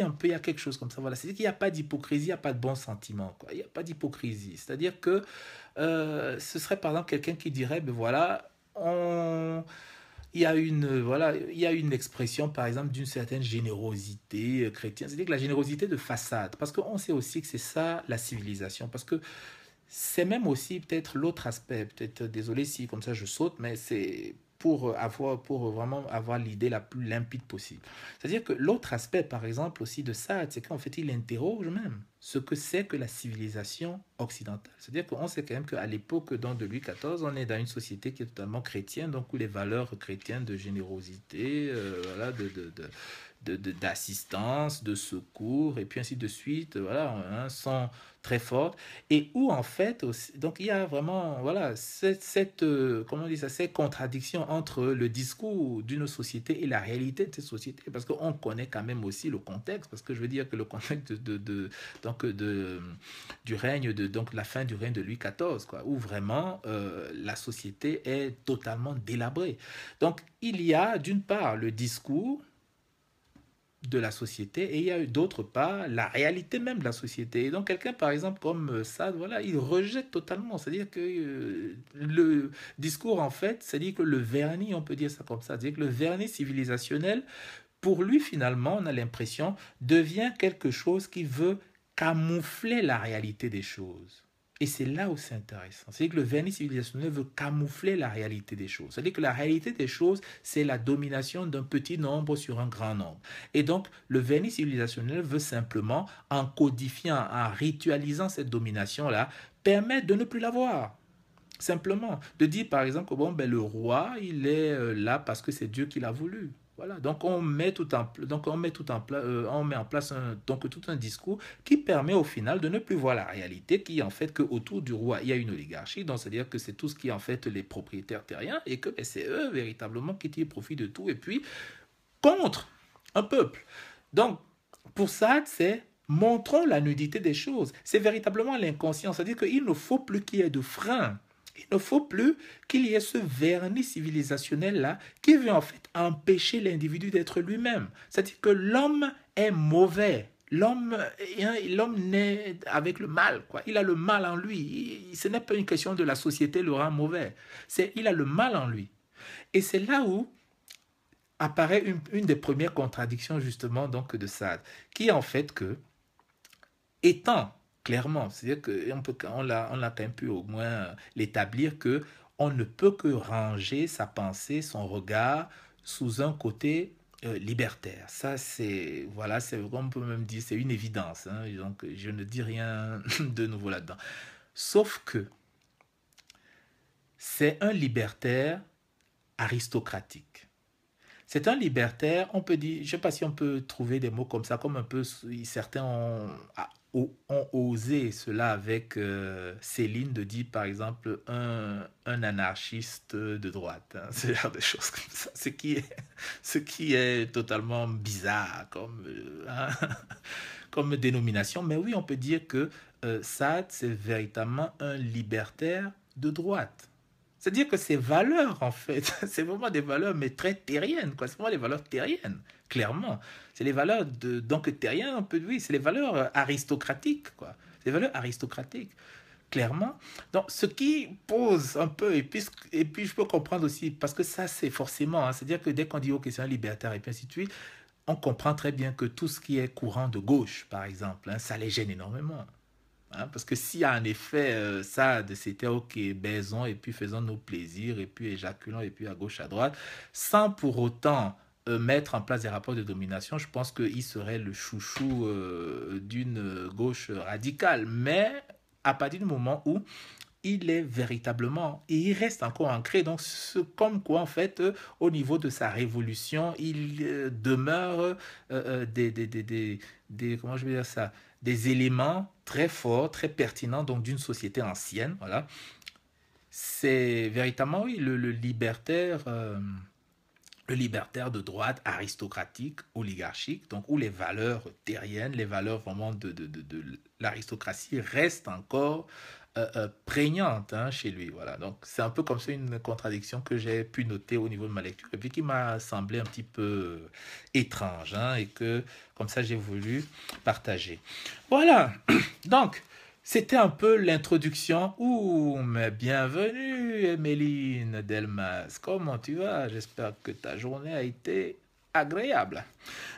un peu il y a quelque chose comme ça, voilà, c'est-à-dire qu'il n'y a pas d'hypocrisie, il n'y a pas de bon sentiment, quoi. il n'y a pas d'hypocrisie. C'est-à-dire que euh, ce serait par exemple quelqu'un qui dirait, ben voilà, on il y a une voilà il y a une expression par exemple d'une certaine générosité euh, chrétienne c'est-à-dire que la générosité de façade parce qu'on sait aussi que c'est ça la civilisation parce que c'est même aussi peut-être l'autre aspect peut-être euh, désolé si comme ça je saute mais c'est pour euh, avoir, pour vraiment avoir l'idée la plus limpide possible. C'est-à-dire que l'autre aspect, par exemple, aussi de ça, c'est qu'en fait, il interroge même ce que c'est que la civilisation occidentale. C'est-à-dire qu'on sait quand même qu'à l'époque, dans de Louis XIV, on est dans une société qui est totalement chrétienne, donc où les valeurs chrétiennes de générosité, euh, voilà, de, de d'assistance, de, de, secours, et puis ainsi de suite, voilà, hein, sont très fortes, et où en fait, donc il y a vraiment, voilà, cette, cette euh, comment on dit ça, cette contradiction entre le discours d'une société et la réalité de cette société, parce qu'on connaît quand même aussi le contexte, parce que je veux dire que le contexte de, donc de, du règne, de donc la fin du règne de Louis XIV, quoi, où vraiment euh, la société est totalement délabrée. Donc il y a d'une part le discours, de la société et il y a d'autre part la réalité même de la société. Et donc quelqu'un par exemple comme ça, euh, voilà, il rejette totalement. C'est-à-dire que euh, le discours en fait, c'est-à-dire que le vernis, on peut dire ça comme ça, c'est-à-dire que le vernis civilisationnel, pour lui finalement, on a l'impression, devient quelque chose qui veut camoufler la réalité des choses. Et c'est là où c'est intéressant. cest à que le vernis civilisationnel veut camoufler la réalité des choses. C'est-à-dire que la réalité des choses, c'est la domination d'un petit nombre sur un grand nombre. Et donc, le vernis civilisationnel veut simplement, en codifiant, en ritualisant cette domination-là, permettre de ne plus l'avoir. Simplement, de dire par exemple, bon, ben, le roi, il est euh, là parce que c'est Dieu qui l'a voulu donc on met tout en, donc on met tout en, euh, on met en place donc tout un discours qui permet au final de ne plus voir la réalité qui est en fait que autour du roi il y a une oligarchie, donc c'est-à-dire que c'est tout ce qui est en fait les propriétaires terriens et que ben, c'est eux véritablement qui tirent profit de tout et puis contre un peuple. Donc pour ça c'est montrons la nudité des choses. C'est véritablement l'inconscient, c'est-à-dire qu'il ne faut plus qu'il y ait de freins. Il ne faut plus qu'il y ait ce vernis civilisationnel-là qui veut en fait empêcher l'individu d'être lui-même. C'est-à-dire que l'homme est mauvais. L'homme, hein, l'homme naît avec le mal, quoi. Il a le mal en lui. Ce n'est pas une question de la société le rend mauvais. C'est il a le mal en lui. Et c'est là où apparaît une, des premières contradictions justement donc de Sade, qui est en fait que, étant clairement. C'est-à-dire qu'on peut, on l'a, quand pu au moins euh, l'établir que on ne peut que ranger sa pensée, son regard sous un côté euh, libertaire. Ça, c'est, voilà, c'est, on peut même dire, c'est une évidence. Hein, donc, je ne dis rien de nouveau là-dedans. Sauf que c'est un libertaire aristocratique. C'est un libertaire, on peut dire, je ne sais pas si on peut trouver des mots comme ça, comme un peu certains ont, osé cela avec euh, Céline de dire par exemple un, anarchiste de droite, c'est hein, ce genre choses comme ça, ce qui est, totalement bizarre euh, hein, comme, dénomination. Mais oui, on peut dire que euh, Saad, c'est véritablement un libertaire de droite. C'est-à-dire que ces valeurs, en fait, c'est vraiment des valeurs, mais très terriennes, quoi. C'est vraiment les valeurs terriennes, clairement. C'est les valeurs de, donc terriennes, on peut, oui, c'est les valeurs euh, aristocratiques, quoi. les valeurs aristocratiques, clairement. Donc, ce qui pose un peu, et puis, je peux comprendre aussi, parce que ça, c'est forcément, hein, c'est-à-dire que dès qu'on dit, aux c'est un libertaire, et puis ainsi de suite, on comprend très bien que tout ce qui est courant de gauche, par exemple, hein, ça les gêne énormément. Hein, parce que s'il y a en effet euh, ça, de c'était ok, baisons et puis faisons nos plaisirs et puis éjaculons et puis à gauche, à droite, sans pour autant euh, mettre en place des rapports de domination, je pense qu'il serait le chouchou euh, d'une gauche radicale. Mais à partir du moment où il est véritablement, et il reste encore ancré. Donc, comme quoi, en fait, au niveau de sa révolution, il demeure des, des, des, des, comment je vais dire ça, des éléments très forts, très pertinents donc d'une société ancienne. Voilà. C'est véritablement le, libertaire. Euh, le libertaire de droite aristocratique, oligarchique, donc où les valeurs terriennes, les valeurs vraiment de l'aristocratie restent encore euh, euh, prégnante hein, chez lui. Voilà. Donc c'est un peu comme ça une contradiction que j'ai pu noter au niveau de ma lecture puis qui m'a semblé un petit peu euh, étrange hein, et que comme ça j'ai voulu partager. Voilà. Donc c'était un peu l'introduction. Ouh, mais bienvenue, Emeline Delmas. Comment tu vas J'espère que ta journée a été agréable.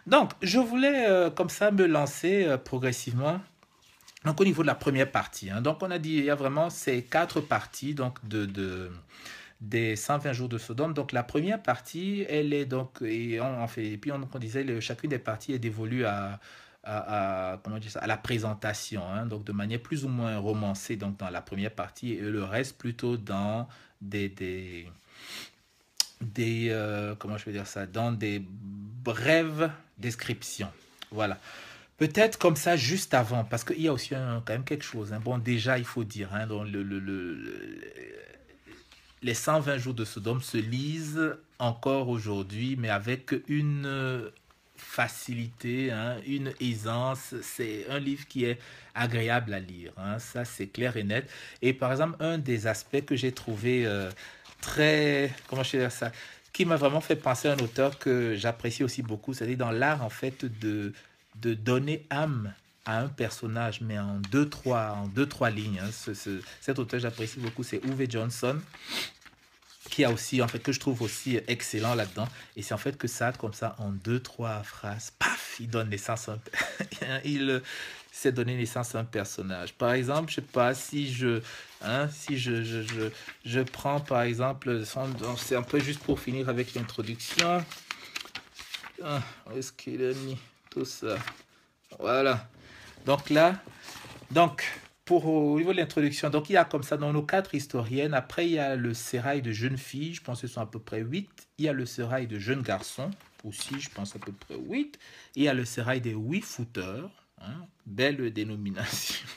Donc, je voulais comme ça me lancer progressivement donc au niveau de la première partie, hein, donc on a dit il y a vraiment ces quatre parties donc de, de des 120 jours de Sodome. Donc la première partie, elle est donc et on, fait puis on, disait le, chacune des parties est dévolue à à, comment dit à la présentation, hein, donc de manière plus ou moins romancée donc dans la première partie et le reste plutôt dans des, des, des euh, comment je vais dire ça, dans des brèves descriptions. Voilà. Peut-être comme ça juste avant, parce qu'il y a aussi quand même quelque chose. Hein. Bon, déjà, il faut dire, hein, le, les 120 jours de Sodome se lisent encore aujourd'hui, mais avec une facilité, hein, une aisance. C'est un livre qui est agréable à lire, ça c'est clair et net. Et par exemple, un des aspects que j'ai trouvé euh, très... Comment je vais dire ça qui m'a vraiment fait penser à un auteur que j'apprécie aussi beaucoup, c'est-à-dire dans l'art en fait de de donner âme à un personnage, mais en deux, trois, en deux, trois lignes. Hein. cet auteur, j'apprécie beaucoup, c'est Uwe Johnson, qui a aussi, en fait, que je trouve aussi excellent là-dedans. Et c'est en fait que ça, comme ça, en deux, trois phrases, paf, il donne naissance à un... Euh, il s'est donné naissance à un personnage. Par exemple, je sais pas, si je, hein, si je, je, je, je prends, par exemple, c'est un peu juste pour finir avec l'introduction. Ah, est-ce qu'il tout ça. Euh, voilà. Donc là, donc pour au niveau de l'introduction, donc il y a comme ça dans nos quatre historiennes. Après, il y a le sérail de jeunes filles, je pense que ce sont à peu près huit. Il y a le sérail de jeunes garçons, aussi, je pense à peu près huit. Il y a le sérail des huit footeurs, hein, belle dénomination.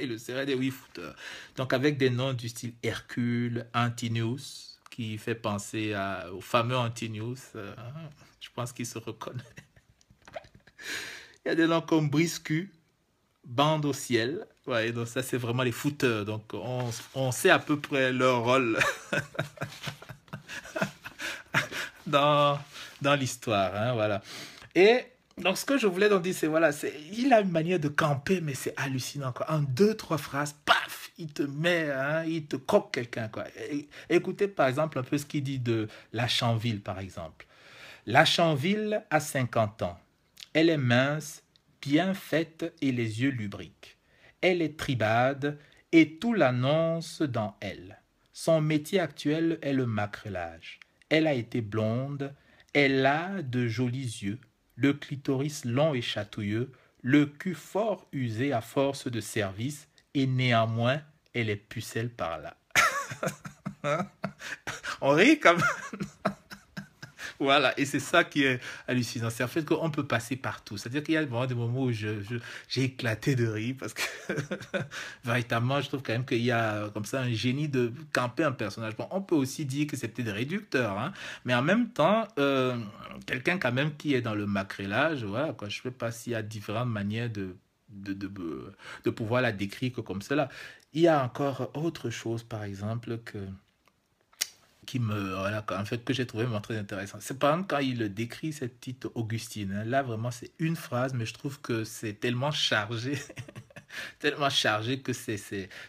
Et le sérail des huit footeurs. Donc avec des noms du style Hercule, Antinous, qui fait penser au fameux Antinous. Euh, hein, je pense qu'il se reconnaît. Il y a des noms comme Briscu, Bande au ciel. Ouais, donc ça, c'est vraiment les footeurs. Donc, on, sait à peu près leur rôle dans, dans l'histoire. Hein, voilà. Et donc, ce que je voulais donc dire, c'est voilà, il a une manière de camper, mais c'est hallucinant. Quoi. En deux, trois phrases, paf, il te met, hein, il te croque quelqu'un. Quoi. écoutez, par exemple, un peu ce qu'il dit de Lachanville, par exemple. Lachanville a 50 ans. Elle est mince, bien faite et les yeux lubriques. Elle est tribade et tout l'annonce dans elle. Son métier actuel est le macrelage. Elle a été blonde, elle a de jolis yeux, le clitoris long et chatouilleux, le cul fort usé à force de service, et néanmoins, elle est pucelle par là. On rit quand même voilà, et c'est ça qui est hallucinant. C'est en fait qu'on peut passer partout. C'est-à-dire qu'il y a vraiment des moments où j'ai éclaté de rire parce que, véritablement, je trouve quand même qu'il y a comme ça un génie de camper un personnage. Bon, on peut aussi dire que c'est peut-être réducteur, hein, mais en même temps, euh, quelqu'un quand même qui est dans le macrélage, voilà, quoi, je ne sais pas s'il y a différentes manières de de, de, de pouvoir la décrire que comme cela. Il y a encore autre chose, par exemple, que qui me voilà, en fait que j'ai trouvé vraiment très intéressant. C'est par exemple quand il décrit cette petite Augustine. Hein. là vraiment c'est une phrase, mais je trouve que c'est tellement chargé, tellement chargé que c'est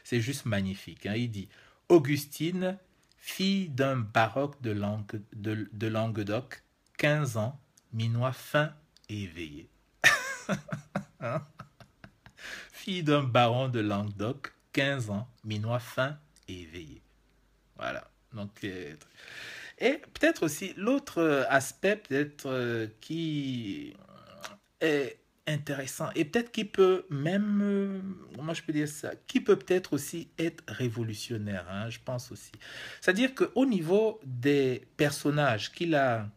c'est juste magnifique. Hein. Il dit Augustine, fille d'un baroque de, Langue, de, de Languedoc, 15 ans, minois fin et éveillé. Hein? Fille d'un baron de Languedoc, 15 ans, minois fin et éveillé. Voilà. Donc, euh, et peut-être aussi l'autre aspect peut euh, qui est intéressant et peut-être qui peut même, euh, comment je peux dire ça, qui peut peut-être aussi être révolutionnaire, hein, je pense aussi. C'est-à-dire qu'au niveau des personnages qu'il a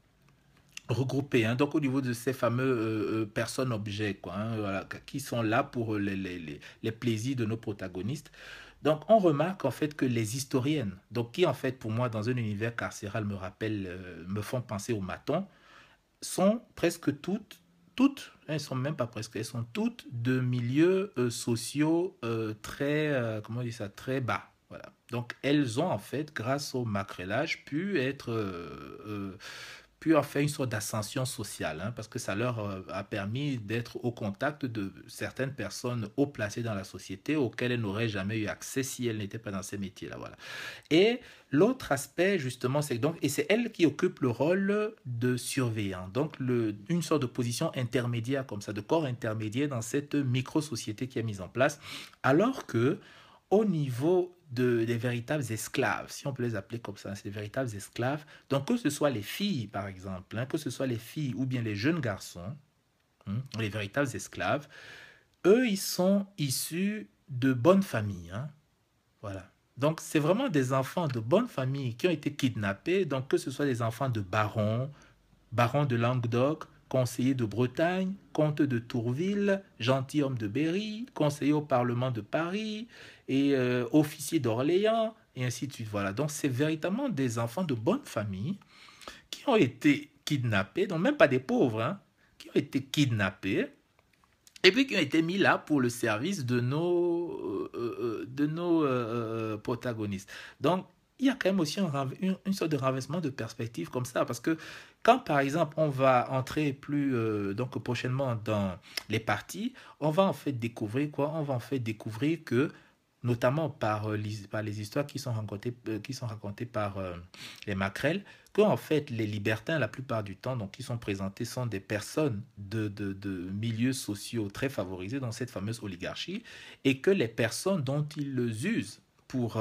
regroupés, hein, donc au niveau de ces fameux personnes-objets, quoi, hein, qui sont là pour les, les, les, les plaisirs de nos protagonistes, donc, on remarque en fait que les historiennes, donc qui en fait pour moi dans un univers carcéral me rappelle, euh, me font penser aux matons, sont presque toutes, toutes, hein, elles sont même pas presque, elles sont toutes de milieux euh, sociaux euh, très, comment on dit ça, très bas. Voilà. Donc, elles ont en fait, grâce au macrelage pu être pu en une sorte d'ascension sociale, hein, parce que ça leur euh, a permis d'être au contact de certaines personnes haut placées dans la société auxquelles elles n'auraient jamais eu accès si elles n'étaient pas dans ces métiers-là. Voilà. Et l'autre aspect, justement, c'est donc, et c'est elle qui occupe le rôle de surveillant, donc le, une sorte de position intermédiaire, comme ça, de corps intermédiaire dans cette micro-société qui est mise en place, alors que au niveau des véritables esclaves, si on peut les appeler comme ça, c'est des véritables esclaves. Donc que ce soit les filles, par exemple, hein, que ce soit les filles ou bien les jeunes garçons, hein, les véritables esclaves, eux, ils sont issus de bonnes familles. Hein. voilà. Donc c'est vraiment des enfants de bonnes familles qui ont été kidnappés, donc que ce soit des enfants de barons, barons de Languedoc, conseiller de Bretagne, comte de Tourville, gentilhomme de Berry, conseiller au Parlement de Paris et euh, officier d'Orléans, et ainsi de suite. Voilà, donc c'est véritablement des enfants de bonne famille qui ont été kidnappés, donc même pas des pauvres, hein, qui ont été kidnappés et puis qui ont été mis là pour le service de nos, euh, euh, de nos protagonistes. Donc il y a quand même aussi une, sorte de renversement de perspective comme ça. Parce que quand, par exemple, on va entrer plus euh, donc prochainement dans les partis, on va en fait découvrir quoi On va en fait découvrir que, notamment par, euh, les, par les histoires qui sont racontées, euh, qui sont racontées par les maquerelles, que en fait, les libertins, la plupart du temps, donc, qui sont présentés, sont des personnes de, de, de milieux sociaux très favorisés dans cette fameuse oligarchie, et que les personnes dont ils les usent pour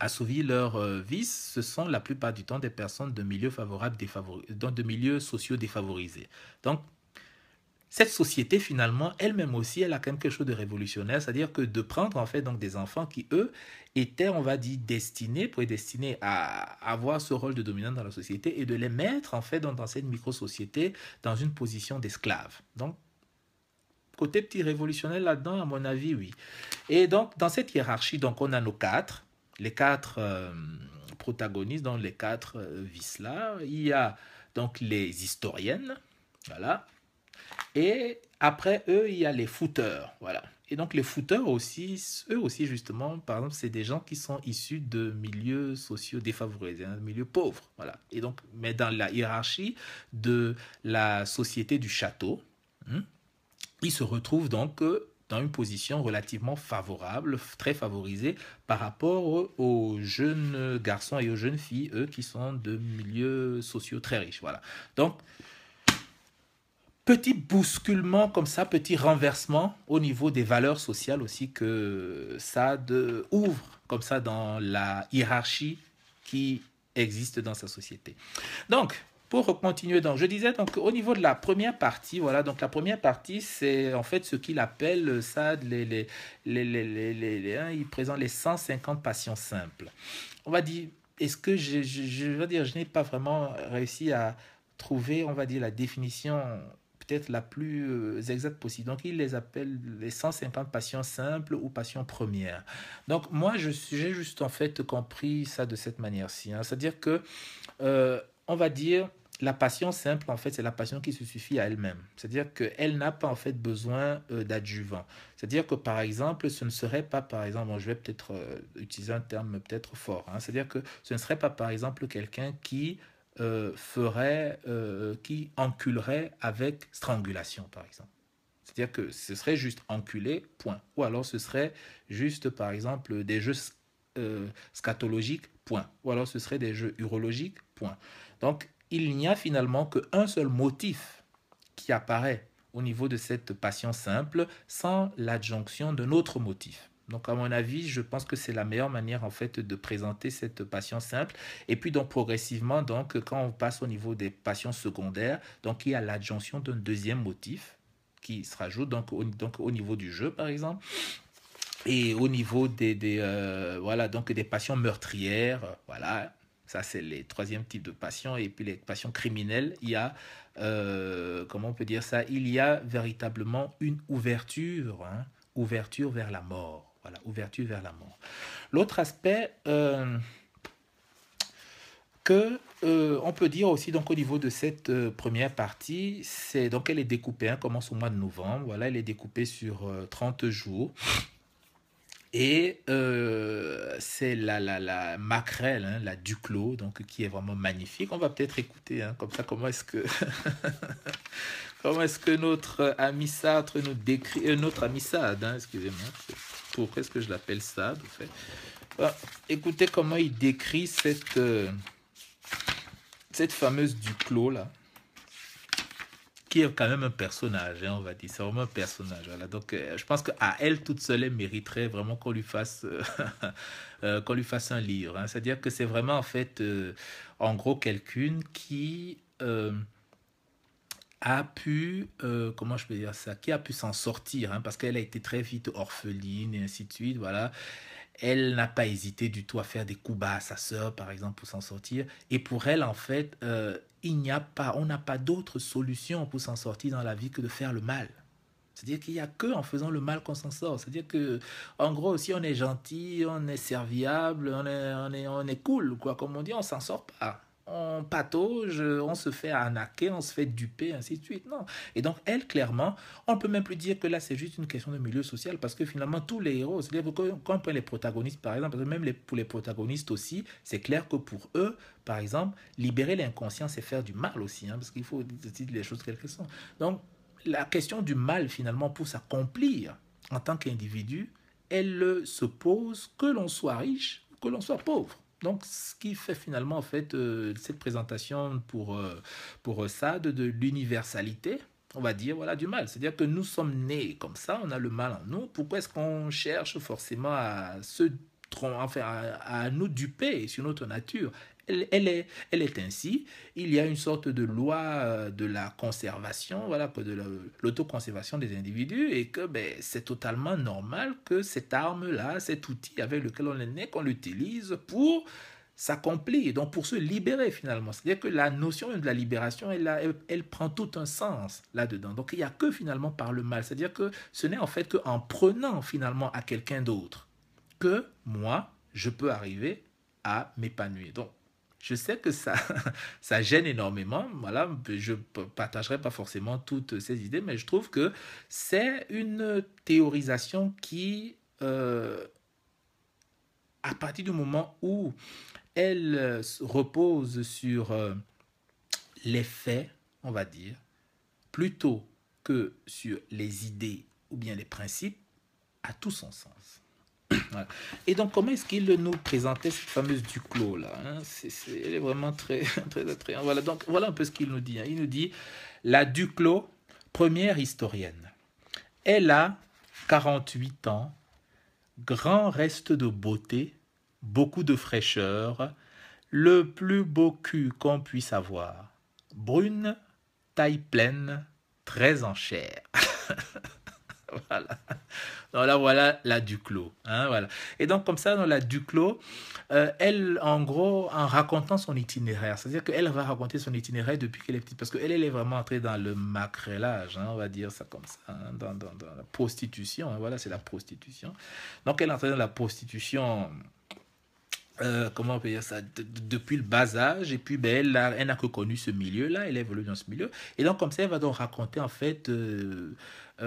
assouvi leurs euh, vices, ce sont la plupart du temps des personnes de milieux favorables, de milieux sociaux défavorisés. Donc, cette société finalement, elle-même aussi, elle a quand même quelque chose de révolutionnaire, c'est-à-dire que de prendre en fait donc des enfants qui eux étaient, on va dire, destinés, prédestinés à avoir ce rôle de dominant dans la société et de les mettre en fait dans cette micro-société dans une position d'esclave. Donc côté petit révolutionnaire là-dedans, à mon avis, oui. Et donc dans cette hiérarchie, donc on a nos quatre, les quatre euh, protagonistes dans les quatre vislas euh, vices-là. Il y a donc les historiennes, voilà. Et après eux, il y a les footeurs, voilà. Et donc les footeurs aussi, eux aussi justement, par exemple, c'est des gens qui sont issus de milieux sociaux défavorisés, de hein, milieux pauvres, voilà. Et donc, mais dans la hiérarchie de la société du château, hein, ils se retrouvent donc euh, dans une position relativement favorable, très favorisée par rapport aux jeunes garçons et aux jeunes filles, eux, qui sont de milieux sociaux très riches. Voilà. Donc, petit bousculement comme ça, petit renversement au niveau des valeurs sociales aussi que ça ouvre comme ça dans la hiérarchie qui existe dans sa société. Donc, pour continuer donc je disais donc au niveau de la première partie voilà donc la première partie c'est en fait ce qu'il appelle euh, ça les les les les, hein, il présente les 150 patients simples on va dire est-ce que je, je, veux dire je n'ai pas vraiment réussi à trouver on va dire la définition peut-être la plus euh, exacte possible. Donc, il les appelle les 150 patients simples ou patients premières. Donc, moi, j'ai juste en fait compris ça de cette manière-ci. Hein. C'est-à-dire que, euh, on va dire, la passion simple, en fait, c'est la passion qui se suffit à elle-même. C'est-à-dire qu'elle n'a pas, en fait, besoin euh, d'adjuvant. C'est-à-dire que, par exemple, ce ne serait pas, par exemple, je vais peut-être euh, utiliser un terme peut-être fort, hein, c'est-à-dire que ce ne serait pas, par exemple, quelqu'un qui euh, ferait, qui enculerait avec strangulation, par exemple. C'est-à-dire que ce serait juste enculé, point. Ou alors ce serait juste, par exemple, des jeux scatologiques, point. Ou alors ce serait des jeux urologiques, point. Donc, il n'y a finalement qu'un seul motif qui apparaît au niveau de cette passion simple sans l'adjonction d'un autre motif. Donc à mon avis, je pense que c'est la meilleure manière en fait de présenter cette passion simple. Et puis donc progressivement, donc quand on passe au niveau des passions secondaires, donc il y a l'adjonction d'un deuxième motif qui se rajoute donc au, niveau du jeu par exemple. Et au niveau des, euh, voilà donc des passions meurtrières, voilà ça, c'est les troisième type de patients. Et puis les patients criminels, il y a, euh, comment on peut dire ça, il y a véritablement une ouverture, hein. ouverture vers la mort. Voilà, ouverture vers la mort. L'autre aspect euh, que euh, on peut dire aussi donc au niveau de cette première partie, c'est donc elle est découpée, elle hein, commence au mois de novembre, voilà, elle est découpée sur 30 jours. Et euh, c'est la, la, la hein, la Duclos, donc, qui est vraiment magnifique. On va peut-être écouter, hein, comme ça, comment est-ce que, comment est-ce que notre ami Sartre nous décrit, euh, notre ami Sade, hein, excusez-moi, pourquoi est-ce que je l'appelle Sade, en fait. Écoutez comment il décrit cette, euh, cette fameuse Duclos, là qui est quand même un personnage, hein, on va dire. C'est vraiment un personnage. Voilà. Donc, euh, je pense qu'à elle toute seule, elle mériterait vraiment qu'on lui fasse, euh, euh, qu'on lui fasse un livre. Hein. C'est-à-dire que c'est vraiment, en fait, en gros, quelqu'une qui a pu, comment je peux dire ça, qui a pu s'en sortir, hein, parce qu'elle a été très vite orpheline et ainsi de suite, voilà. Elle n'a pas hésité du tout à faire des coups bas à sa sœur, par exemple, pour s'en sortir. Et pour elle, en fait, euh, il n'y a pas, on n'a pas d'autre solution pour s'en sortir dans la vie que de faire le mal. C'est-à-dire qu'il n'y a que en faisant le mal qu'on s'en sort. C'est-à-dire que, en gros, si on est gentil, on est serviable, on est, on est, on est cool, quoi, comme on dit, on s'en sort pas on patauge, on se fait arnaquer, on se fait duper, ainsi de suite. Non. Et donc, elle, clairement, on ne peut même plus dire que là, c'est juste une question de milieu social, parce que finalement, tous les héros, cest quand prend les protagonistes, par exemple, même pour les protagonistes aussi, c'est clair que pour eux, par exemple, libérer l'inconscient, c'est faire du mal aussi, hein, parce qu'il faut dire les choses telles qu'elles sont. Donc, la question du mal, finalement, pour s'accomplir en tant qu'individu, elle se pose que l'on soit riche, ou que l'on soit pauvre. Donc, ce qui fait finalement en fait euh, cette présentation pour, euh, ça, de l'universalité, on va dire, voilà, du mal. C'est-à-dire que nous sommes nés comme ça, on a le mal en nous. Pourquoi est-ce qu'on cherche forcément à se enfin, à nous duper sur notre nature elle, est, ainsi. Il y a une sorte de loi euh, de la conservation, voilà, de l'autoconservation des individus, et que ben, c'est totalement normal que cette arme-là, cet outil avec lequel on est né, qu'on l'utilise pour s'accomplir, donc pour se libérer finalement. C'est-à-dire que la notion de la libération, elle, elle prend tout un sens là-dedans. Donc il n'y a que finalement par le mal. C'est-à-dire que ce n'est en fait qu'en prenant finalement à quelqu'un d'autre que moi, je peux arriver à m'épanouir. Donc je sais que ça, gêne énormément. Voilà, je partagerai pas forcément toutes ces idées, mais je trouve que c'est une théorisation qui, euh, à partir du moment où elle euh, repose sur euh, les faits, on va dire, plutôt que sur les idées ou bien les principes, a tout son sens. Et donc, comment est-ce qu'il nous présentait cette fameuse Duclos là hein? Elle est vraiment très, très attrayante. Voilà, donc, voilà un peu ce qu'il nous dit. Hein. Il nous dit la Duclos, première historienne. Elle a 48 ans, grand reste de beauté, beaucoup de fraîcheur, le plus beau cul qu'on puisse avoir. Brune, taille pleine, très en chair. voilà. Donc là, voilà la Duclos. Hein, voilà. Et donc, comme ça, dans la Duclos, euh, elle, en gros, en racontant son itinéraire, c'est-à-dire qu'elle va raconter son itinéraire depuis qu'elle est petite, parce qu'elle, elle est vraiment entrée dans le macrélage, hein, on va dire ça comme ça, hein, dans, dans, dans, la prostitution. Hein, voilà, c'est la prostitution. Donc, elle est entrée dans la prostitution. Euh, comment on peut dire ça, depuis le bas âge, et puis ben, elle, n'a que connu ce milieu-là, elle a évolué dans ce milieu, et donc comme ça, elle va donc raconter en fait euh, 150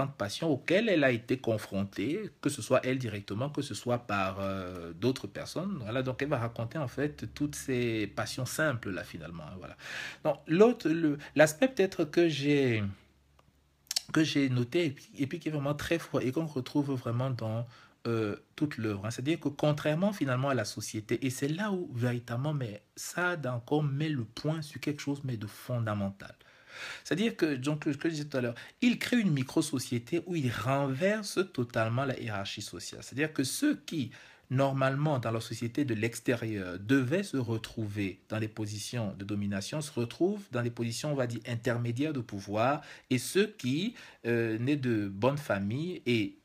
euh, euh, patients auxquels elle a été confrontée, que ce soit elle directement, que ce soit par euh, d'autres personnes. Voilà, donc elle va raconter en fait toutes ces passions simples là finalement. Hein, voilà. Donc l'autre, l'aspect peut-être que j'ai que j'ai noté et puis, qui est vraiment très froid et qu'on retrouve vraiment dans toute l'œuvre. Hein. C'est-à-dire que contrairement finalement à la société, et c'est là où véritablement mais ça encore met le point sur quelque chose mais de fondamental. C'est-à-dire que, donc, ce que je disais tout à l'heure, il crée une micro-société où il renverse totalement la hiérarchie sociale. C'est-à-dire que ceux qui, normalement, dans la société de l'extérieur, devaient se retrouver dans les positions de domination, se retrouvent dans des positions, on va dire, intermédiaires de pouvoir, et ceux qui, euh, nés de bonnes familles et,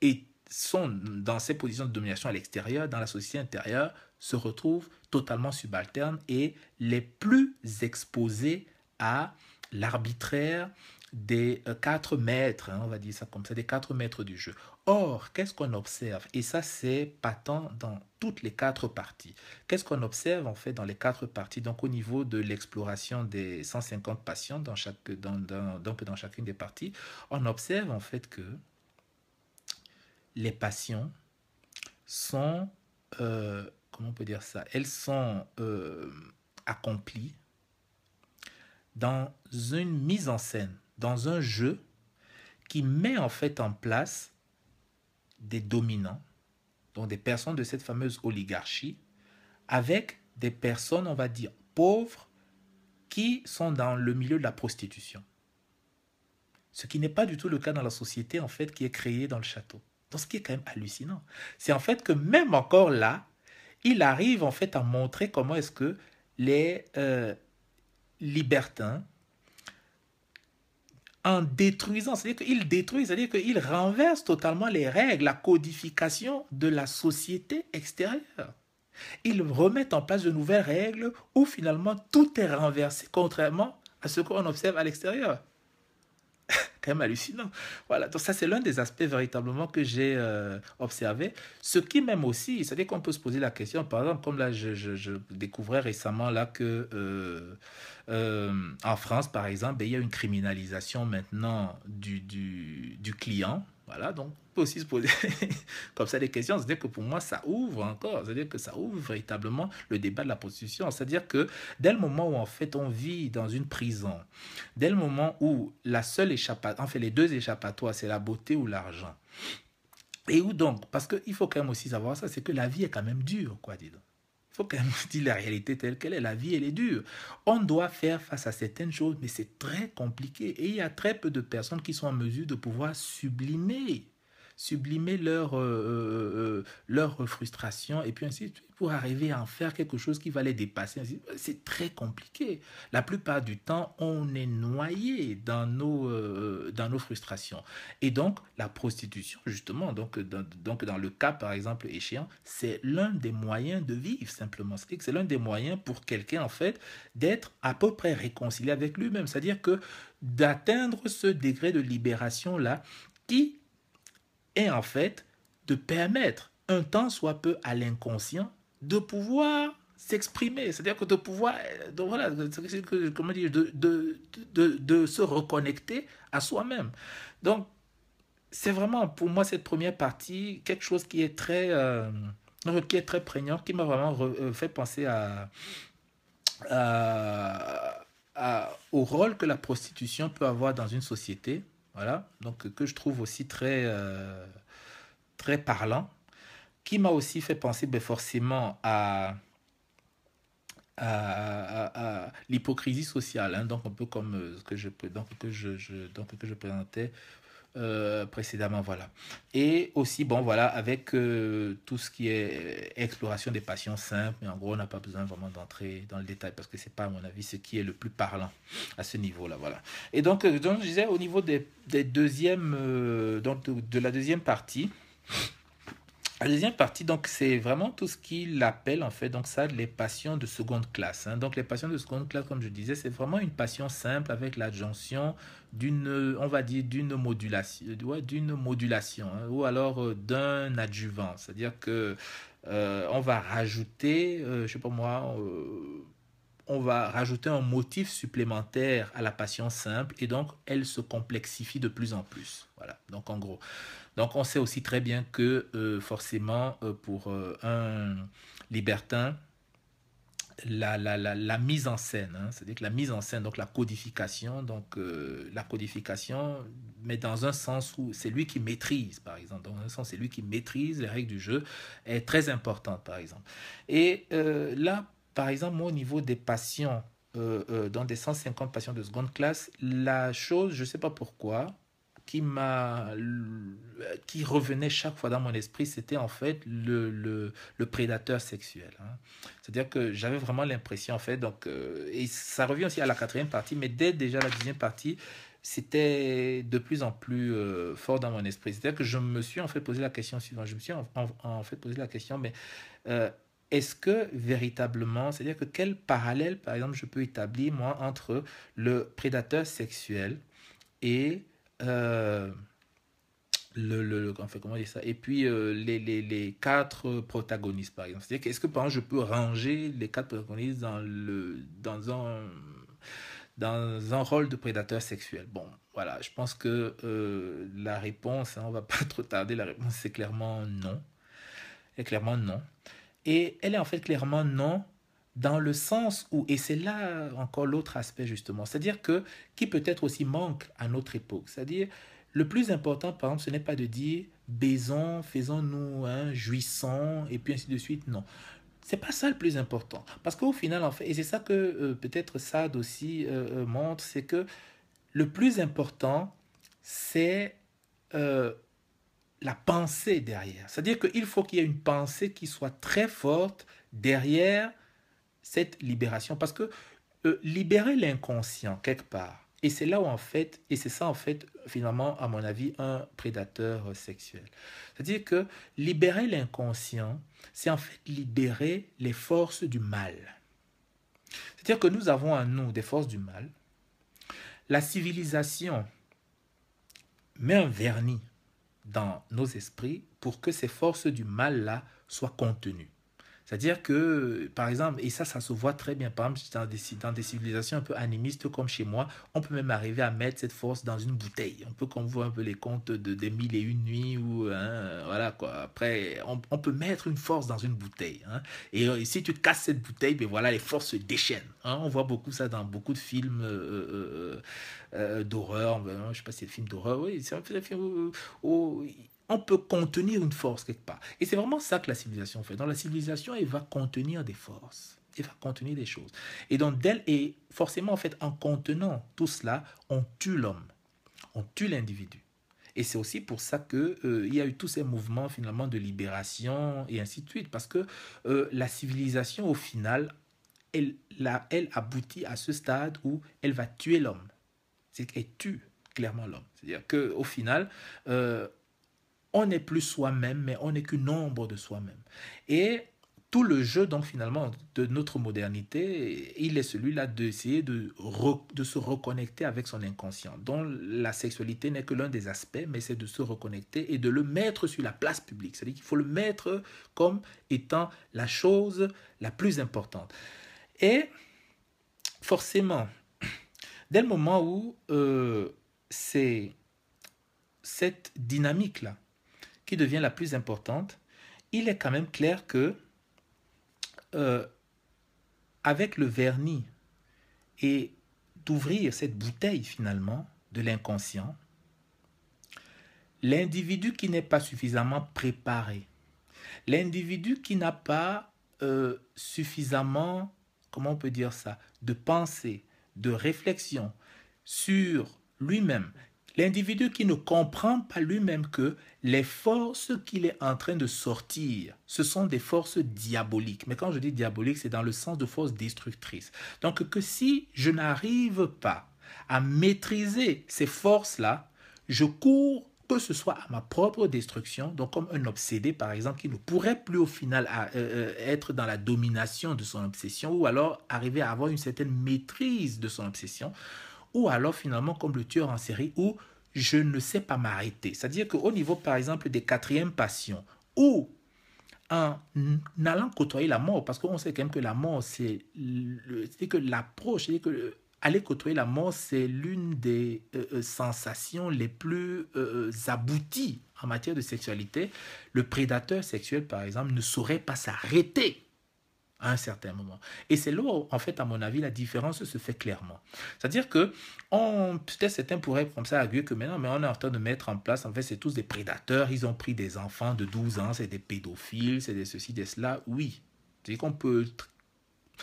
et sont dans ces positions de domination à l'extérieur, dans la société intérieure, se retrouvent totalement subalternes et les plus exposés à l'arbitraire des euh, quatre mètres, hein, on va dire ça comme ça, des quatre mètres du jeu. Or, qu'est-ce qu'on observe Et ça, c'est patent dans toutes les quatre parties. Qu'est-ce qu'on observe en fait dans les quatre parties Donc, au niveau de l'exploration des 150 patients dans, chaque, dans, dans, dans chacune des parties, on observe en fait que les patients sont, euh, comment on peut dire ça Elles sont euh, accomplies dans une mise en scène, dans un jeu qui met en fait en place des dominants, donc des personnes de cette fameuse oligarchie, avec des personnes, on va dire, pauvres qui sont dans le milieu de la prostitution. Ce qui n'est pas du tout le cas dans la société, en fait, qui est créée dans le château. Donc, ce qui est quand même hallucinant, c'est en fait que même encore là, il arrive en fait à montrer comment est-ce que les, euh, libertin en détruisant, c'est-à-dire qu'ils détruit, c'est-à-dire qu'ils renverse totalement les règles, la codification de la société extérieure. Ils remettent en place de nouvelles règles où finalement tout est renversé, contrairement à ce qu'on observe à l'extérieur quand même hallucinant. Voilà, donc ça c'est l'un des aspects véritablement que j'ai euh, observé. Ce qui même aussi, c'est-à-dire qu'on peut se poser la question, par exemple, comme là je, je, découvrais récemment là que euh, euh, en France, par exemple, ben, il y a une criminalisation maintenant du, du, du client voilà, donc on peut aussi se poser comme ça des questions. C'est-à-dire que pour moi, ça ouvre encore. C'est-à-dire que ça ouvre véritablement le débat de la prostitution. C'est-à-dire que dès le moment où en fait on vit dans une prison, dès le moment où la seule échappatoire, en fait les deux échappatoires, c'est la beauté ou l'argent. Et où donc Parce qu'il faut quand même aussi savoir ça, c'est que la vie est quand même dure, quoi, dis donc faut quand même dire la réalité telle qu'elle est. La vie, elle est dure. On doit faire face à certaines choses, mais c'est très compliqué. Et il y a très peu de personnes qui sont en mesure de pouvoir sublimer sublimer leur, euh, euh, euh, leur frustration et puis ainsi de suite pour arriver à en faire quelque chose qui va les dépasser. C'est très compliqué. La plupart du temps, on est noyé dans nos, dans nos frustrations. Et donc, la prostitution, justement, donc dans, donc dans le cas, par exemple, échéant, c'est l'un des moyens de vivre, simplement. C'est l'un des moyens pour quelqu'un, en fait, d'être à peu près réconcilié avec lui-même. C'est-à-dire que d'atteindre ce degré de libération-là qui et en fait de permettre un temps soit peu à l'inconscient de pouvoir s'exprimer, c'est-à-dire que de pouvoir, euh, de, voilà, comment dire, de, de, de, se reconnecter à soi-même. Donc, c'est vraiment pour moi cette première partie quelque chose qui est très, euh, qui est très prégnant, qui m'a vraiment euh, fait penser à, au rôle que la prostitution peut avoir dans une société voilà, donc que je trouve aussi très, euh, très parlant, qui m'a aussi fait penser ben, forcément à, à, l'hypocrisie sociale, hein. donc un peu comme euh, ce que je, donc, que je, je, donc, que je présentais euh, précédemment. Voilà. Et aussi, bon, voilà, avec euh, tout ce qui est euh, exploration des patients simples, mais en gros, on n'a pas besoin vraiment d'entrer dans le détail parce que c'est pas, à mon avis, ce qui est le plus parlant à ce niveau-là. Voilà. Et donc, donc, je disais, au niveau des, des deuxièmes, donc de la deuxième partie, la deuxième partie, donc, c'est vraiment tout ce qu'il appelle, en fait, donc ça, les passions de seconde classe. Hein. Donc, les passions de seconde classe, comme je disais, c'est vraiment une passion simple avec l'adjonction d'une, on va dire, d'une modulation, hein, ou alors euh, d'un adjuvant. C'est-à-dire que euh, on va rajouter, euh, je sais pas moi, on va rajouter un motif supplémentaire à la passion simple, et donc, elle se complexifie de plus en plus. Voilà, donc en gros. Donc on sait aussi très bien que euh, forcément euh, pour euh, un libertin, la, mise en scène, hein, c'est-à-dire que la mise en scène, donc la codification, donc la codification, mais dans un sens où c'est lui qui maîtrise, par exemple, dans un sens c'est lui qui maîtrise les règles du jeu, est très importante, par exemple. Et là, par exemple, moi au niveau des patients, dans des 150 patients de seconde classe, la chose, je ne sais pas pourquoi, qui m'a qui revenait chaque fois dans mon esprit, c'était en fait le, le, prédateur sexuel. Hein. C'est-à-dire que j'avais vraiment l'impression, en fait, donc, euh, et ça revient aussi à la quatrième partie, mais dès déjà la deuxième partie, c'était de plus en plus euh, fort dans mon esprit. C'est-à-dire que je me suis en fait posé la question suivante, je me suis en, fait posé la question, mais euh, est-ce que véritablement, c'est-à-dire que quel parallèle, par exemple, je peux établir, moi, entre le prédateur sexuel et euh, le, le, comment dire ça Et puis euh, les, les, les, quatre protagonistes, par exemple. cest ce que par exemple je peux ranger les quatre protagonistes dans le dans un dans un rôle de prédateur sexuel Bon, voilà, je pense que euh, la réponse, on hein, on va pas trop tarder, la réponse c'est clairement non. Et clairement non. Et elle est en fait clairement non dans le sens où, et c'est là encore l'autre aspect justement, c'est-à-dire que qui peut-être aussi manque à notre époque, c'est-à-dire le plus important par exemple, ce n'est pas de dire baisons, faisons-nous, un, hein, jouissons, et puis ainsi de suite, non. C'est pas ça le plus important. Parce qu'au final, en fait, et c'est ça que euh, peut-être Sade aussi euh, euh, montre, c'est que le plus important, c'est la pensée derrière. C'est-à-dire qu'il faut qu'il y ait une pensée qui soit très forte derrière cette libération parce que euh, libérer l'inconscient quelque part, et c'est là où en fait, et c'est ça en fait, finalement, à mon avis, un prédateur sexuel. C'est-à-dire que libérer l'inconscient, c'est en fait libérer les forces du mal. C'est-à-dire que nous avons en nous des forces du mal. La civilisation met un vernis dans nos esprits pour que ces forces du mal-là soient contenues. C'est-à-dire que, par exemple, et ça, ça se voit très bien, par exemple, dans des, dans des civilisations un peu animistes comme chez moi, on peut même arriver à mettre cette force dans une bouteille. On peut comme voit un peu les contes de, des mille et une nuits, ou hein, voilà quoi. Après, on, peut mettre une force dans une bouteille. Hein. Et, euh, si tu casses cette bouteille, ben voilà, les forces se déchaînent. Hein. On voit beaucoup ça dans beaucoup de films euh, euh, d'horreur. Ben, je ne sais pas si c'est des films d'horreur, oui, c'est un film on peut contenir une force quelque part. Et c'est vraiment ça que la civilisation fait. Dans la civilisation, elle va contenir des forces. Elle va contenir des choses. Et donc, d'elle, et forcément, en fait, en contenant tout cela, on tue l'homme. On tue l'individu. Et c'est aussi pour ça que euh, il y a eu tous ces mouvements finalement de libération et ainsi de suite, parce que euh, la civilisation au final, elle, elle aboutit à ce stade où elle va tuer l'homme. C'est tue clairement l'homme. C'est-à-dire qu'au final, euh, on n'est plus soi-même, mais on n'est qu'une ombre de soi-même. Et tout le jeu, donc finalement, de notre modernité, il est celui-là d'essayer de, de se reconnecter avec son inconscient, dont la sexualité n'est que l'un des aspects, mais c'est de se reconnecter et de le mettre sur la place publique. C'est-à-dire qu'il faut le mettre comme étant la chose la plus importante. Et forcément, dès le moment où euh, c'est cette dynamique-là qui devient la plus importante, il est quand même clair que euh, avec le vernis et d'ouvrir cette bouteille finalement de l'inconscient, l'individu qui n'est pas suffisamment préparé, l'individu qui n'a pas euh, suffisamment, comment on peut dire ça, de pensée, de réflexion sur lui-même, L'individu qui ne comprend pas lui-même que les forces qu'il est en train de sortir, ce sont des forces diaboliques. Mais quand je dis diabolique, c'est dans le sens de forces destructrices. Donc que si je n'arrive pas à maîtriser ces forces-là, je cours que ce soit à ma propre destruction, donc comme un obsédé par exemple qui ne pourrait plus au final euh, euh, être dans la domination de son obsession ou alors arriver à avoir une certaine maîtrise de son obsession, ou alors finalement comme le tueur en série où je ne sais pas m'arrêter. C'est-à-dire qu'au niveau par exemple des quatrièmes passions, ou en allant côtoyer la mort, parce qu'on sait quand même que la mort, c'est que l'approche, c'est que euh, aller côtoyer la mort, c'est l'une des euh, euh, sensations les plus abouties en matière de sexualité. Le prédateur sexuel, par exemple, ne saurait pas s'arrêter à un certain moment. Et c'est là, en fait, à mon avis, la différence se fait clairement. C'est-à-dire que peut-être certains pourraient comme ça arguer que maintenant, mais on est en train de mettre en place, en fait, c'est tous des prédateurs, ils ont pris des enfants de 12 ans, c'est des pédophiles, c'est des ceci, des cela. Oui, c'est qu'on peut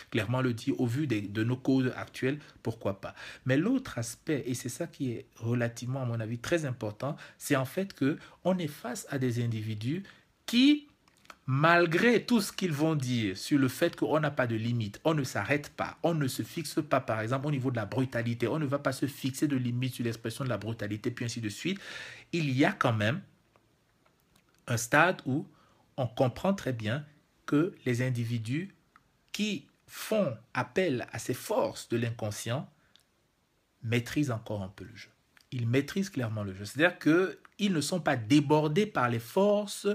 clairement le dire, au vu de nos causes actuelles, pourquoi pas. Mais l'autre aspect, et c'est ça qui est relativement, à mon avis, très important, c'est en fait que on est face à des individus qui malgré tout ce qu'ils vont dire sur le fait qu'on n'a pas de limite, on ne s'arrête pas, on ne se fixe pas, par exemple, au niveau de la brutalité, on ne va pas se fixer de limite sur l'expression de la brutalité, puis ainsi de suite, il y a quand même un stade où on comprend très bien que les individus qui font appel à ces forces de l'inconscient maîtrisent encore un peu le jeu. Ils maîtrisent clairement le jeu. C'est-à-dire qu'ils ne sont pas débordés par les forces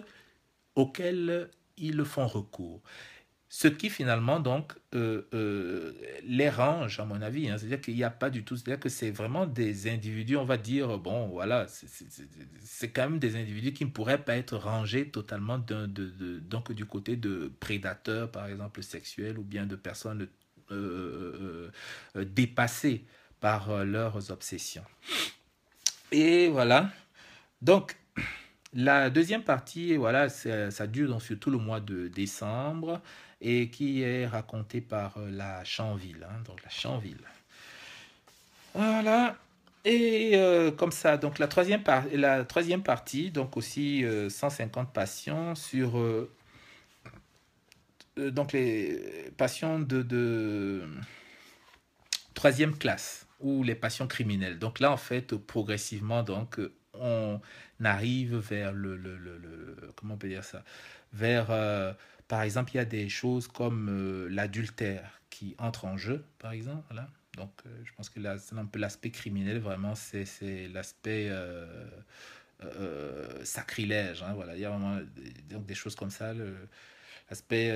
auxquels ils font recours. Ce qui finalement donc euh, euh, les range à mon avis. Hein. C'est-à-dire qu'il n'y a pas du tout. C'est-à-dire que c'est vraiment des individus. On va dire bon voilà, c'est quand même des individus qui ne pourraient pas être rangés totalement de, donc du côté de prédateurs par exemple sexuels ou bien de personnes euh, dépassées par leurs obsessions. Et voilà. Donc la deuxième partie, voilà, ça, dure donc sur tout le mois de décembre et qui est racontée par euh, la Chanville. Hein, donc la Voilà. Et euh, comme ça, donc la troisième, la troisième partie, donc aussi 150 euh, patients sur donc les patients de, de troisième classe ou les patients criminelles. Donc là, en fait, progressivement, donc on n'arrive vers le, le, le, Comment on peut dire ça Vers. Euh, par exemple, il y a des choses comme euh, l'adultère qui entre en jeu, par exemple. Voilà. Donc, euh, je pense que là, c'est un peu l'aspect criminel, vraiment, c'est l'aspect. sacrilège, hein, voilà. il y a vraiment donc des choses comme ça, l'aspect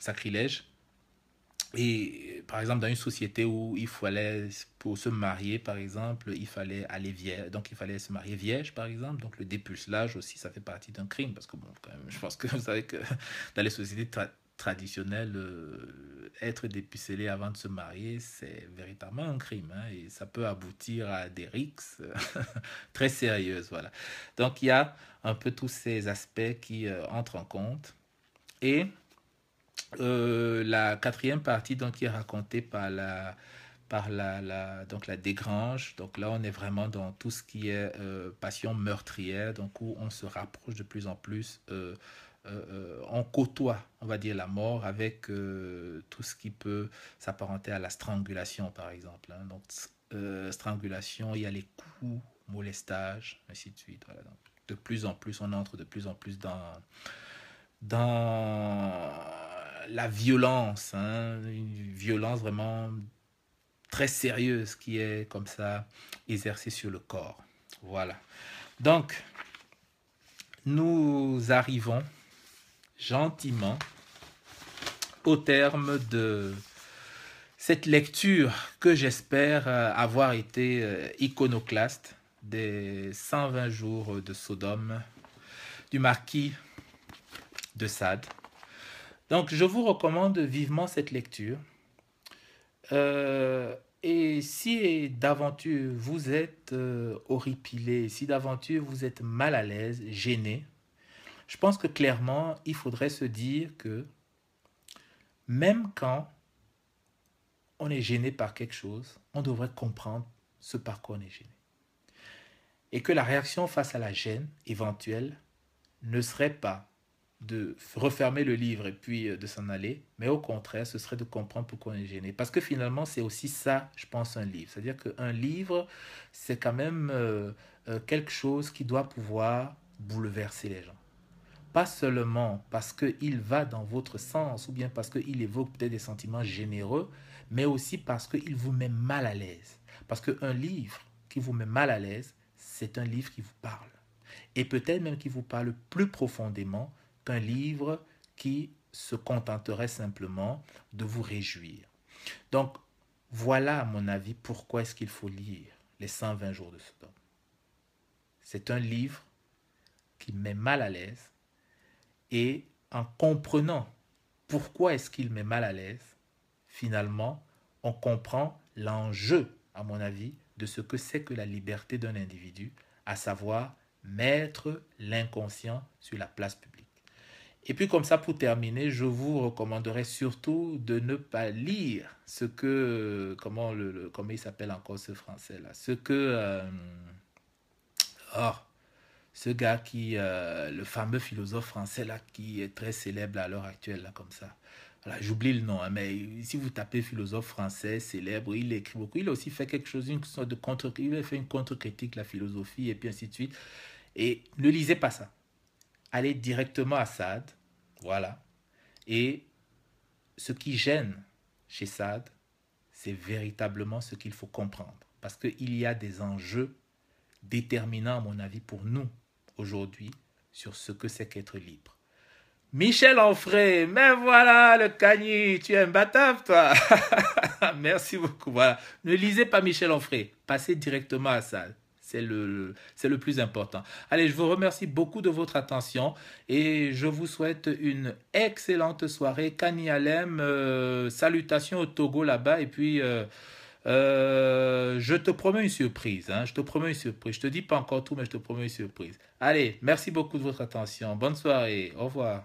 sacrilège et par exemple, dans une société où il fallait, pour se marier, par exemple, il fallait aller vierge, donc il fallait se marier vierge, par exemple, donc le dépucelage aussi, ça fait partie d'un crime, parce que bon, quand même, je pense que vous savez que dans les sociétés traditionnelles, euh, être dépucelé avant de se marier, c'est véritablement un crime, hein, et ça peut aboutir à des rixes très sérieuses, voilà. Donc il y a un peu tous ces aspects qui euh, entrent en compte, et... Euh, la quatrième partie donc, qui est racontée par la par la, la, donc la dégrange donc là on est vraiment dans tout ce qui est euh, passion meurtrière donc où on se rapproche de plus en plus euh, on côtoie on va dire la mort avec tout ce qui peut s'apparenter à la strangulation par exemple hein. donc strangulation il y a les coups molestage ainsi de suite de plus en plus on entre de plus en plus dans dans la violence, hein, une violence vraiment très sérieuse qui est comme ça exercée sur le corps. Voilà. Donc, nous arrivons gentiment au terme de cette lecture que j'espère euh, avoir été euh, iconoclaste des 120 jours de Sodome du marquis de Sade. Donc, je vous recommande vivement cette lecture. Euh, et si d'aventure vous êtes euh, horripilé, si d'aventure vous êtes mal à l'aise, gêné, je pense que clairement, il faudrait se dire que même quand on est gêné par quelque chose, on devrait comprendre ce par quoi on est gêné. Et que la réaction face à la gêne éventuelle ne serait pas de refermer le livre et puis euh, de s'en aller, mais au contraire, ce serait de comprendre pourquoi on est gêné. Parce que finalement, c'est aussi ça, je pense, un livre. C'est-à-dire qu'un livre, c'est quand même euh, euh, quelque chose qui doit pouvoir bouleverser les gens. Pas seulement parce qu'il va dans votre sens ou bien parce qu'il évoque peut-être des sentiments généreux, mais aussi parce qu'il vous met mal à l'aise. Parce qu'un livre qui vous met mal à l'aise, c'est un livre qui vous parle. Et peut-être même qui vous parle plus profondément un livre qui se contenterait simplement de vous réjouir. Donc, voilà, à mon avis, pourquoi est-ce qu'il faut lire les 120 jours de Sodome. C'est un livre qui met mal à l'aise et en comprenant pourquoi est-ce qu'il met mal à l'aise, finalement, on comprend l'enjeu, à mon avis, de ce que c'est que la liberté d'un individu, à savoir mettre l'inconscient sur la place publique. Et puis comme ça, pour terminer, je vous recommanderais surtout de ne pas lire ce que, comment, le, comment il s'appelle encore ce français-là, ce que, euh, oh, ce gars qui, euh, le fameux philosophe français-là qui est très célèbre à l'heure actuelle, là, comme ça. Voilà, j'oublie le nom, hein, mais si vous tapez philosophe français célèbre, il écrit beaucoup. Il a aussi fait quelque chose, une sorte de contre, il a fait une contre-critique la philosophie et puis ainsi de suite. Et ne lisez pas ça aller directement à Saad. Voilà. Et ce qui gêne chez Saad, c'est véritablement ce qu'il faut comprendre. Parce qu'il y a des enjeux déterminants, à mon avis, pour nous aujourd'hui sur ce que c'est qu'être libre. Michel Enfray, mais voilà le cagni, tu es un imbattable toi. Merci beaucoup. Voilà. Ne lisez pas Michel Enfray, passez directement à Saad c'est le, c'est le plus important. Allez, je vous remercie beaucoup de votre attention et je vous souhaite une excellente soirée. Kani Alem, euh, salutations au Togo là-bas et puis... Euh, euh, je te promets une surprise. Hein. je te promets une surprise. Je te dis pas encore tout, mais je te promets une surprise. Allez, merci beaucoup de votre attention. Bonne soirée. Au revoir.